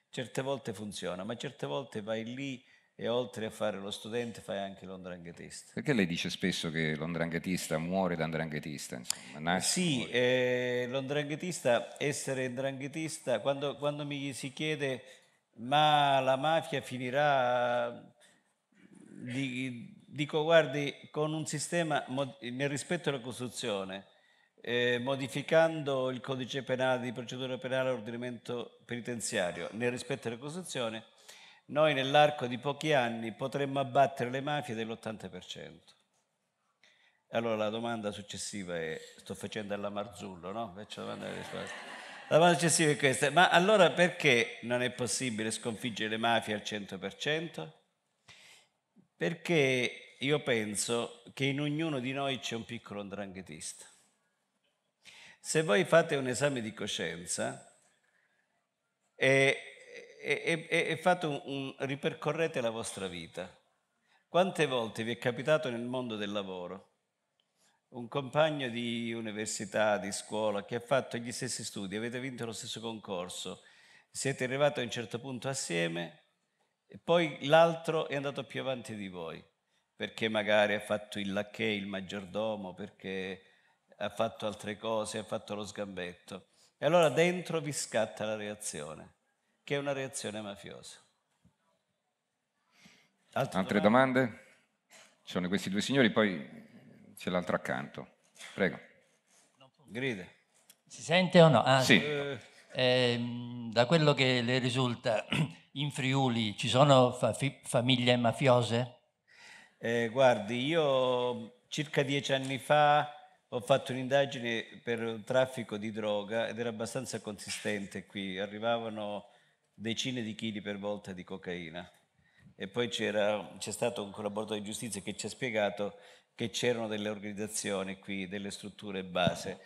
Certe volte funziona, ma certe volte vai lì e oltre a fare lo studente fai anche l'ondranghetista. Perché lei dice spesso che l'ondranghetista muore da andrangheta, sì, eh, l'ondranghetista, essere andranghetista, quando, quando, mi si chiede ma la mafia finirà, di, dico guardi, con un sistema nel rispetto alla Costituzione, eh, modificando il codice penale di procedura penale e ordinamento penitenziario, nel rispetto alla Costituzione, noi nell'arco di pochi anni potremmo abbattere le mafie dell'80%. Allora la domanda successiva è, sto facendo alla Marzullo, no? Faccio domanda La domanda successiva è questa, ma allora perché non è possibile sconfiggere le mafie al 100%? Perché io penso che in ognuno di noi c'è un piccolo andranghetista. Se voi fate un esame di coscienza, e e, e, e fate un, un, ripercorrete la vostra vita. Quante volte vi è capitato nel mondo del lavoro un compagno di università, di scuola, che ha fatto gli stessi studi, avete vinto lo stesso concorso, siete arrivati a un certo punto assieme e poi l'altro è andato più avanti di voi, perché magari ha fatto il lacchè, il maggiordomo, perché ha fatto altre cose, ha fatto lo sgambetto. E allora dentro vi scatta la reazione che è una reazione mafiosa. Altre, Altre domande? domande? Ci sono questi due signori, poi c'è l'altro accanto. Prego. Gride. Si sente o no? Ah, sì. Eh, da quello che le risulta, <clears throat> in Friuli ci sono fa- famiglie mafiose? Eh, guardi, io circa dieci anni fa ho fatto un'indagine per un traffico di droga ed era abbastanza consistente qui. Arrivavano decine di chili per volta di cocaina. E poi c'è stato un collaboratore di giustizia che ci ha spiegato che c'erano delle organizzazioni qui, delle strutture base.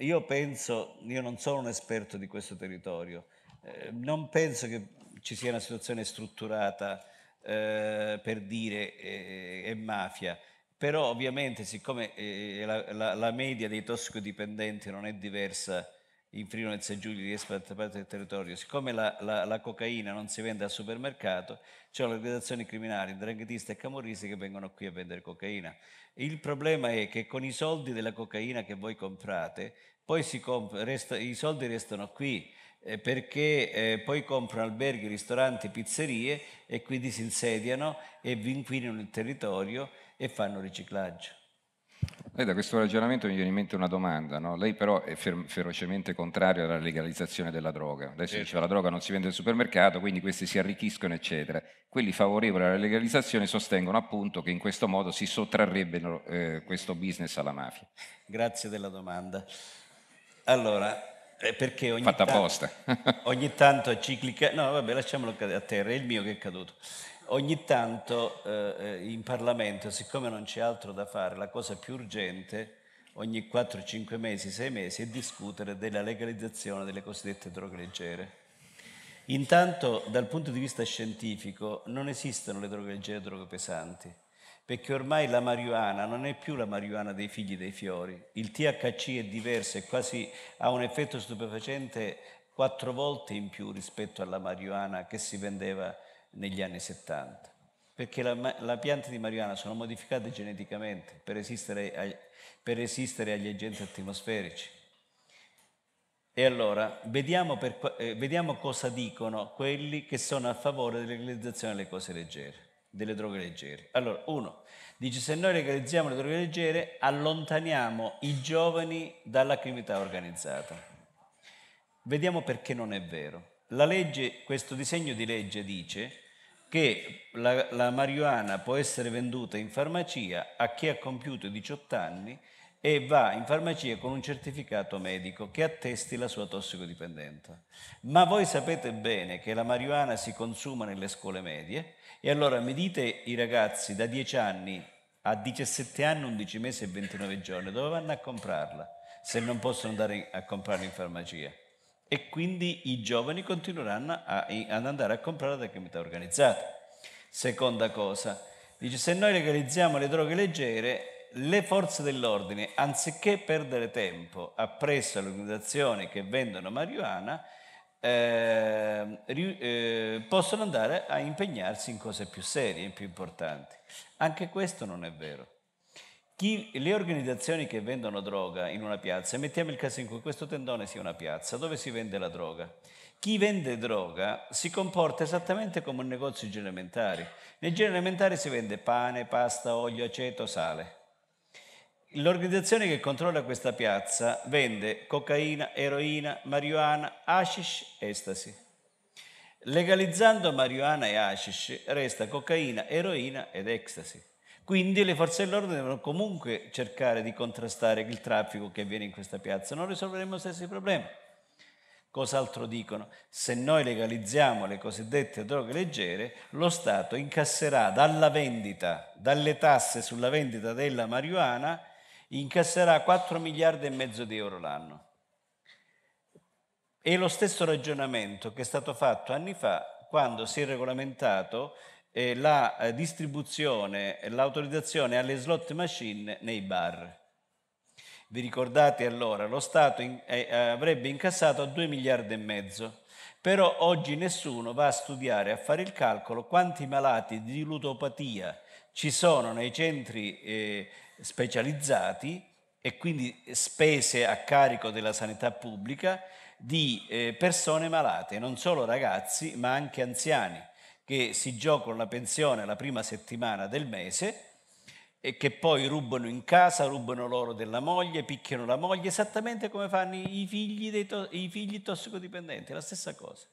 Io penso, io non sono un esperto di questo territorio, eh, non penso che ci sia una situazione strutturata eh, per dire eh, è mafia, però ovviamente siccome eh, la, la, la media dei tossicodipendenti non è diversa in Friuli Nel Giulia di parte del territorio. Siccome la, la, la, cocaina non si vende al supermercato, c'è organizzazioni criminali, dranghetiste e camorristi che vengono qui a vendere cocaina. Il problema è che con i soldi della cocaina che voi comprate, poi comp- resta, i soldi restano qui eh, perché eh, poi comprano alberghi, ristoranti, pizzerie e quindi si insediano e vi inquinano il territorio e fanno riciclaggio. Lei da questo ragionamento mi viene in mente una domanda, no? lei però è fer- ferocemente contrario alla legalizzazione della droga, adesso certo. diceva la droga non si vende al supermercato, quindi questi si arricchiscono eccetera, quelli favorevoli alla legalizzazione sostengono appunto che in questo modo si sottrarrebbero eh, questo business alla mafia. Grazie della domanda. Allora, eh, perché ogni Fatta tanto, apposta. <laughs> ogni tanto ciclica... No vabbè lasciamolo cadere a terra, è il mio che è caduto ogni tanto eh, eh, in Parlamento, siccome non c'è altro da fare, la cosa più urgente ogni 4-5 mesi, 6 mesi è discutere della legalizzazione delle cosiddette droghe leggere. Intanto dal punto di vista scientifico non esistono le droghe leggere e le droghe pesanti, perché ormai la marijuana non è più la marijuana dei figli dei fiori, il THC è diverso e quasi ha un effetto stupefacente quattro volte in più rispetto alla marijuana che si vendeva negli anni 70, perché la, la pianta di marijuana sono modificate geneticamente per resistere, ag, per resistere agli agenti atmosferici. E allora vediamo, per, eh, vediamo, cosa dicono quelli che sono a favore della legalizzazione delle cose leggere, delle droghe leggere. Allora, uno dice: se noi legalizziamo le droghe leggere, allontaniamo i giovani dalla criminalità organizzata. Vediamo perché non è vero. La legge, questo disegno di legge dice che la, la marijuana può essere venduta in farmacia a chi ha compiuto 18 anni e va in farmacia con un certificato medico che attesti la sua tossicodipendenza. Ma voi sapete bene che la marijuana si consuma nelle scuole medie e allora mi dite i ragazzi da 10 anni a 17 anni, 11 mesi e 29 giorni dove vanno a comprarla se non possono andare a comprarla in farmacia? e quindi i giovani continueranno a, ad andare a comprare da criminalità organizzata. Seconda cosa, dice se noi legalizziamo le droghe leggere, le forze dell'ordine, anziché perdere tempo appresso alle organizzazioni che vendono marijuana, eh, eh, possono andare a impegnarsi in cose più serie e più importanti. Anche questo non è vero. Chi, le organizzazioni che vendono droga in una piazza, mettiamo il caso in cui questo tendone sia una piazza dove si vende la droga, chi vende droga si comporta esattamente come un negozio di igiene alimentari. Nei generi alimentari si vende pane, pasta, olio, aceto, sale. L'organizzazione che controlla questa piazza vende cocaina, eroina, marijuana, hashish, estasi. Legalizzando marijuana e hashish resta cocaina, eroina ed ecstasy. Quindi le forze dell'ordine devono comunque cercare di contrastare il traffico che avviene in questa piazza, non risolveremo lo stesso problema. Cos'altro dicono? Se noi legalizziamo le cosiddette droghe leggere, lo Stato incasserà dalla vendita, dalle tasse sulla vendita della marijuana, incasserà 4 miliardi e mezzo di euro l'anno. È lo stesso ragionamento che è stato fatto anni fa quando si è regolamentato eh, la distribuzione e l'autorizzazione alle slot machine nei bar. Vi ricordate allora, lo Stato in, eh, eh avrebbe incassato 2 miliardi e mezzo, però oggi nessuno va a studiare, a fare il calcolo quanti malati di ludopatia ci sono nei centri eh, specializzati e quindi spese a carico della sanità pubblica di eh, persone malate, non solo ragazzi ma anche anziani che si giocano la pensione la prima settimana del mese e che poi rubano in casa, rubano loro della moglie, picchiano la moglie, esattamente come fanno i figli, to- i figli tossicodipendenti, la stessa cosa.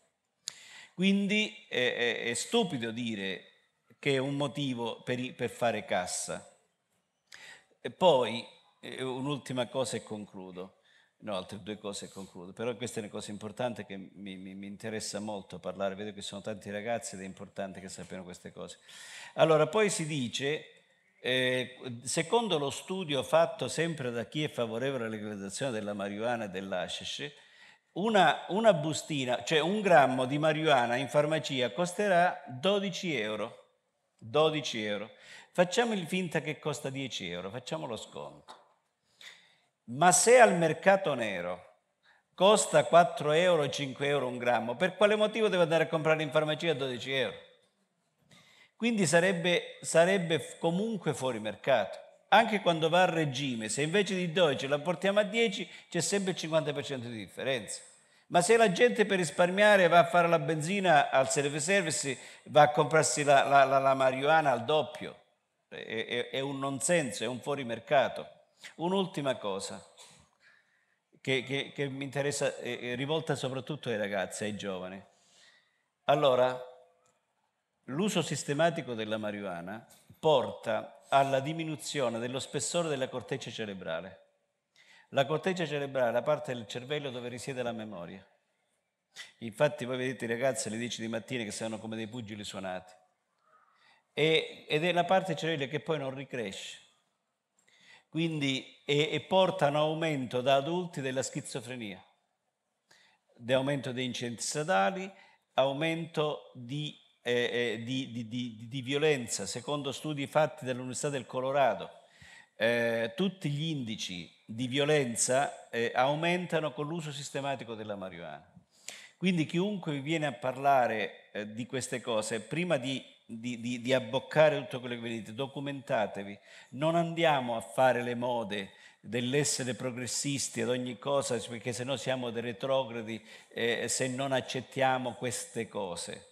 Quindi è, è, è stupido dire che è un motivo per, i- per fare cassa. E poi, eh, un'ultima cosa e concludo. No, altre due cose e concludo, però questa è una cosa importante che mi, mi, mi, interessa molto parlare, vedo che sono tanti ragazzi ed è importante che sappiano queste cose. Allora, poi si dice, eh, secondo lo studio fatto sempre da chi è favorevole alla legalizzazione della marijuana e dell'ashish, una, una bustina, cioè un grammo di marijuana in farmacia costerà 12 euro. 12 euro. Facciamo il finta che costa 10 euro, facciamo lo sconto. Ma se al mercato nero costa 4 euro, 5 euro un grammo, per quale motivo devo andare a comprare in farmacia 12 euro? Quindi sarebbe, sarebbe comunque fuori mercato. Anche quando va a regime, se invece di 12 la portiamo a 10, c'è sempre il 50% di differenza. Ma se la gente per risparmiare va a fare la benzina al self-service, va a comprarsi la, la, la, la marijuana al doppio, è, è, è un nonsenso, è un fuorimercato. Un'ultima cosa che, che, che mi interessa, è eh, eh, rivolta soprattutto ai ragazzi, ai giovani. Allora, l'uso sistematico della marijuana porta alla diminuzione dello spessore della corteccia cerebrale. La corteccia cerebrale è la parte del cervello dove risiede la memoria. Infatti voi vedete i ragazzi alle 10 di mattina che stanno come dei pugili suonati. E, ed è la parte del cervello che poi non ricresce. Quindi, e, e portano aumento da adulti della schizofrenia, di aumento degli incendi stradali, aumento di, eh, eh di, di, di violenza, secondo studi fatti dall'Università del Colorado. Eh, tutti gli indici di violenza eh, aumentano con l'uso sistematico della marijuana. Quindi chiunque vi viene a parlare eh, di queste cose, prima di di, di, di abboccare tutto quello che vedete, documentatevi, non andiamo a fare le mode dell'essere progressisti ad ogni cosa, perché se no siamo dei retrogradi eh, se non accettiamo queste cose.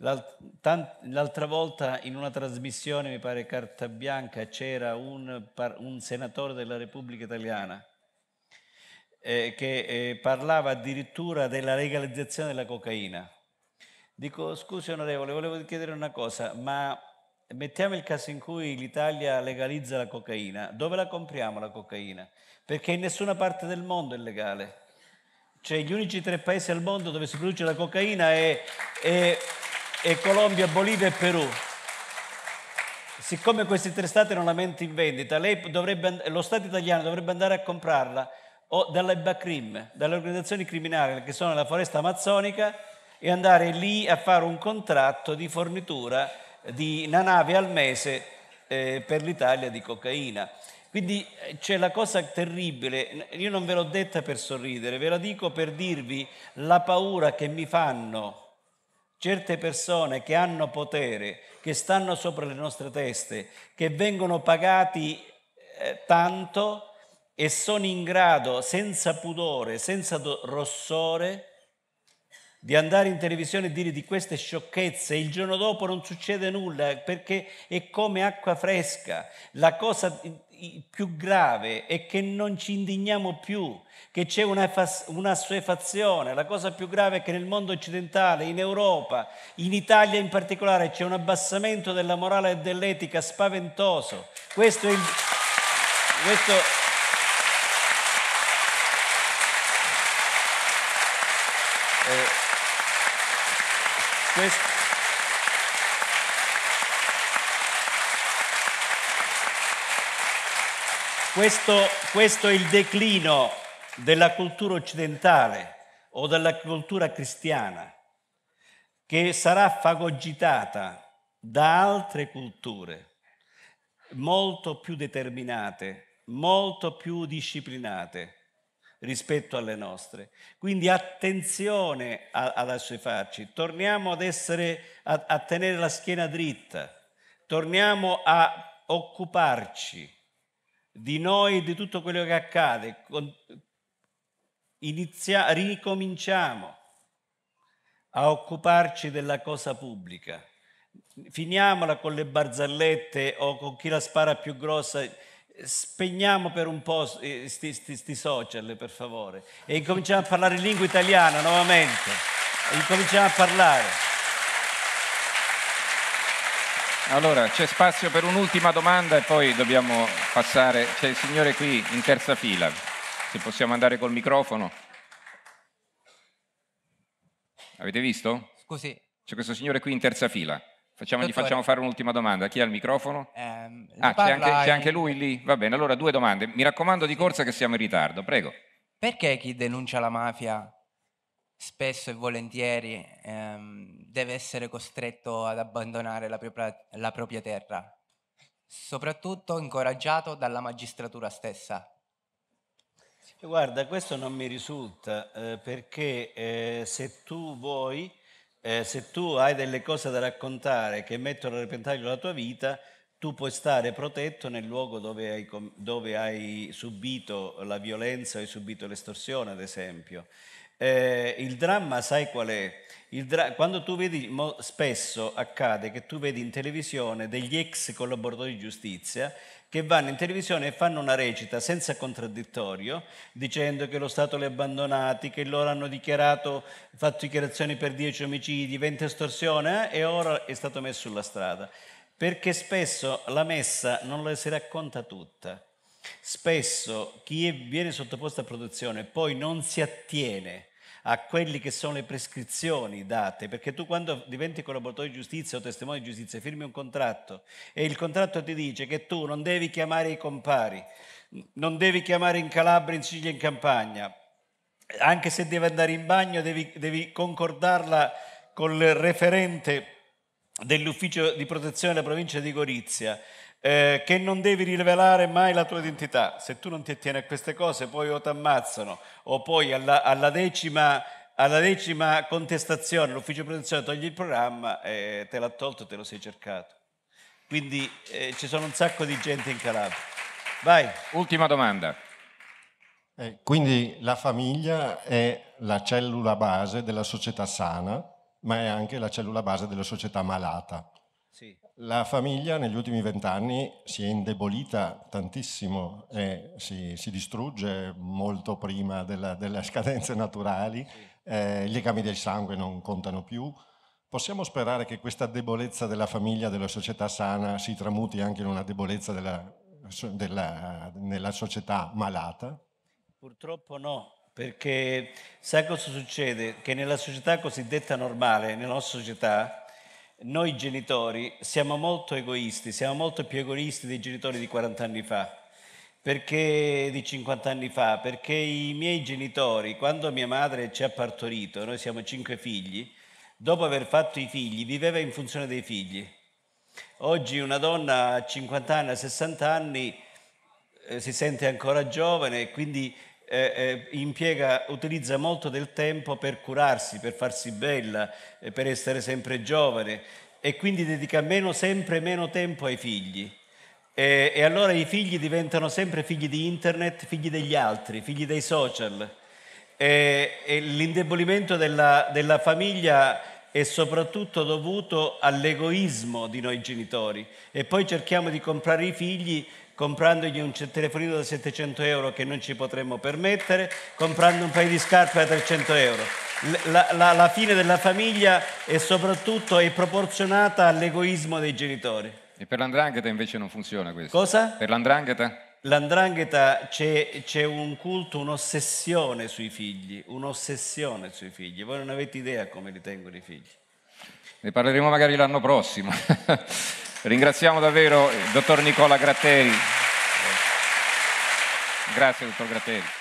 L'altra volta in una trasmissione, mi pare Carta Bianca, c'era un, un senatore della Repubblica Italiana eh, che eh, parlava addirittura della legalizzazione della cocaina. Dico, scusi onorevole, volevo chiedere una cosa, ma mettiamo il caso in cui l'Italia legalizza la cocaina, dove la compriamo la cocaina? Perché in nessuna parte del mondo è legale. Cioè gli unici tre paesi al mondo dove si produce la cocaina è, è, è Colombia, Bolivia e Perù. Siccome questi tre stati non la mente in vendita, dovrebbe, lo Stato italiano dovrebbe andare a comprarla o dalle BACRIM, dalle organizzazioni criminali che sono nella foresta amazzonica, e andare lì a fare un contratto di fornitura di una nave al mese eh, per l'Italia di cocaina. Quindi eh, c'è la cosa terribile, io non ve l'ho detta per sorridere, ve la dico per dirvi la paura che mi fanno certe persone che hanno potere, che stanno sopra le nostre teste, che vengono pagati eh, tanto e sono in grado, senza pudore, senza do- rossore, di andare in televisione e dire di queste sciocchezze, il giorno dopo non succede nulla perché è come acqua fresca. La cosa più grave è che non ci indigniamo più, che c'è una, una suefazione. La cosa più grave è che nel mondo occidentale, in Europa, in Italia in particolare, c'è un abbassamento della morale e dell'etica spaventoso. Questo è il... Questo Questo... Questo, questo è il declino della cultura occidentale o della cultura cristiana che sarà fagogitata da altre culture molto più determinate, molto più disciplinate, rispetto alle nostre. Quindi attenzione ad assuefarci, torniamo ad essere, a, a tenere la schiena dritta, torniamo a occuparci di noi e di tutto quello che accade, Inizia, ricominciamo a occuparci della cosa pubblica. Finiamola con le barzellette o con chi la spara più grossa spegniamo per un po' questi eh, social, per favore, e incominciamo a parlare in lingua italiana nuovamente. E incominciamo a parlare. Allora, c'è spazio per un'ultima domanda e poi dobbiamo passare. C'è il signore qui in terza fila. Se possiamo andare col microfono. Avete visto? Scusi. C'è questo signore qui in terza fila. Facciamo, gli facciamo fare un'ultima domanda. Chi ha il microfono? Ehm, ah, c'è anche, c'è anche, lui lì? Va bene, allora due domande. Mi raccomando di corsa che siamo in ritardo, prego. Perché chi denuncia la mafia spesso e volentieri ehm, deve essere costretto ad abbandonare la propria, la propria terra? Soprattutto incoraggiato dalla magistratura stessa, Guarda, questo non mi risulta eh, perché eh, se tu vuoi eh, se tu hai delle cose da raccontare che mettono a repentaglio la tua vita, tu puoi stare protetto nel luogo dove hai, dove hai subito la violenza, hai subito l'estorsione, ad esempio. Eh, il dramma, sai qual è? Dra- quando tu vedi, spesso accade che tu vedi in televisione degli ex collaboratori di giustizia che vanno in televisione e fanno una recita senza contraddittorio, dicendo che lo Stato li ha abbandonati, che loro hanno dichiarato, fatto dichiarazioni per 10 omicidi, 20 estorsioni eh, e ora è stato messo sulla strada. Perché spesso la messa non la si racconta tutta Spesso chi viene sottoposto a protezione poi non si attiene a quelle che sono le prescrizioni date, perché tu quando diventi collaboratore di giustizia o testimone di giustizia firmi un contratto e il contratto ti dice che tu non devi chiamare i compari, non devi chiamare in Calabria, in Sicilia, in Campagna, anche se devi andare in bagno devi, devi concordarla col referente dell'ufficio di protezione della provincia di Gorizia eh, che non devi rivelare mai la tua identità. Se tu non ti attieni a queste cose, poi o ti ammazzano, o poi alla, alla, decima, alla decima, contestazione l'ufficio protezione toglie il programma e te l'ha tolto e te lo sei cercato. Quindi eh, ci sono un sacco di gente in Calabria. Vai. Ultima domanda. Eh, quindi la famiglia è la cellula base della società sana, ma è anche la cellula base della società malata. Sì. La famiglia negli ultimi vent'anni si è indebolita tantissimo e si, si distrugge molto prima della, delle <laughs> scadenze naturali, eh, gli esami del sangue non contano più. Possiamo sperare che questa debolezza della famiglia, della società sana, si tramuti anche in una debolezza della, della, nella società malata? Purtroppo no, perché sai cosa succede? Che nella società cosiddetta normale, nella nostra società, noi genitori siamo molto egoisti, siamo molto più egoisti dei genitori di 40 anni fa, perché, di 50 anni fa, perché i miei genitori, quando mia madre ci ha partorito, noi siamo cinque figli, dopo aver fatto i figli, viveva in funzione dei figli. Oggi una donna a 50 anni, a 60 anni eh, si sente ancora giovane e quindi eh, eh, impiega, utilizza molto del tempo per curarsi, per farsi bella, eh, per essere sempre giovane e quindi dedica meno, sempre meno tempo ai figli. E, e allora i figli diventano sempre figli di internet, figli degli altri, figli dei social. E, e l'indebolimento della, della famiglia è soprattutto dovuto all'egoismo di noi genitori e poi cerchiamo di comprare i figli comprandogli un telefonino da 700 euro che non ci potremmo permettere, comprando un paio di scarpe da 300 euro. La, la, la fine della famiglia è soprattutto è proporzionata all'egoismo dei genitori. E per l'andrangheta invece non funziona questo. Cosa? Per l'andrangheta? L'andrangheta c'è, c'è, un culto, un'ossessione sui figli, un'ossessione sui figli. Voi non avete idea come li tengono i figli. Ne parleremo magari l'anno prossimo. <laughs> Ringraziamo davvero il dottor Nicola Gratteri. Grazie, dottor Gratteri.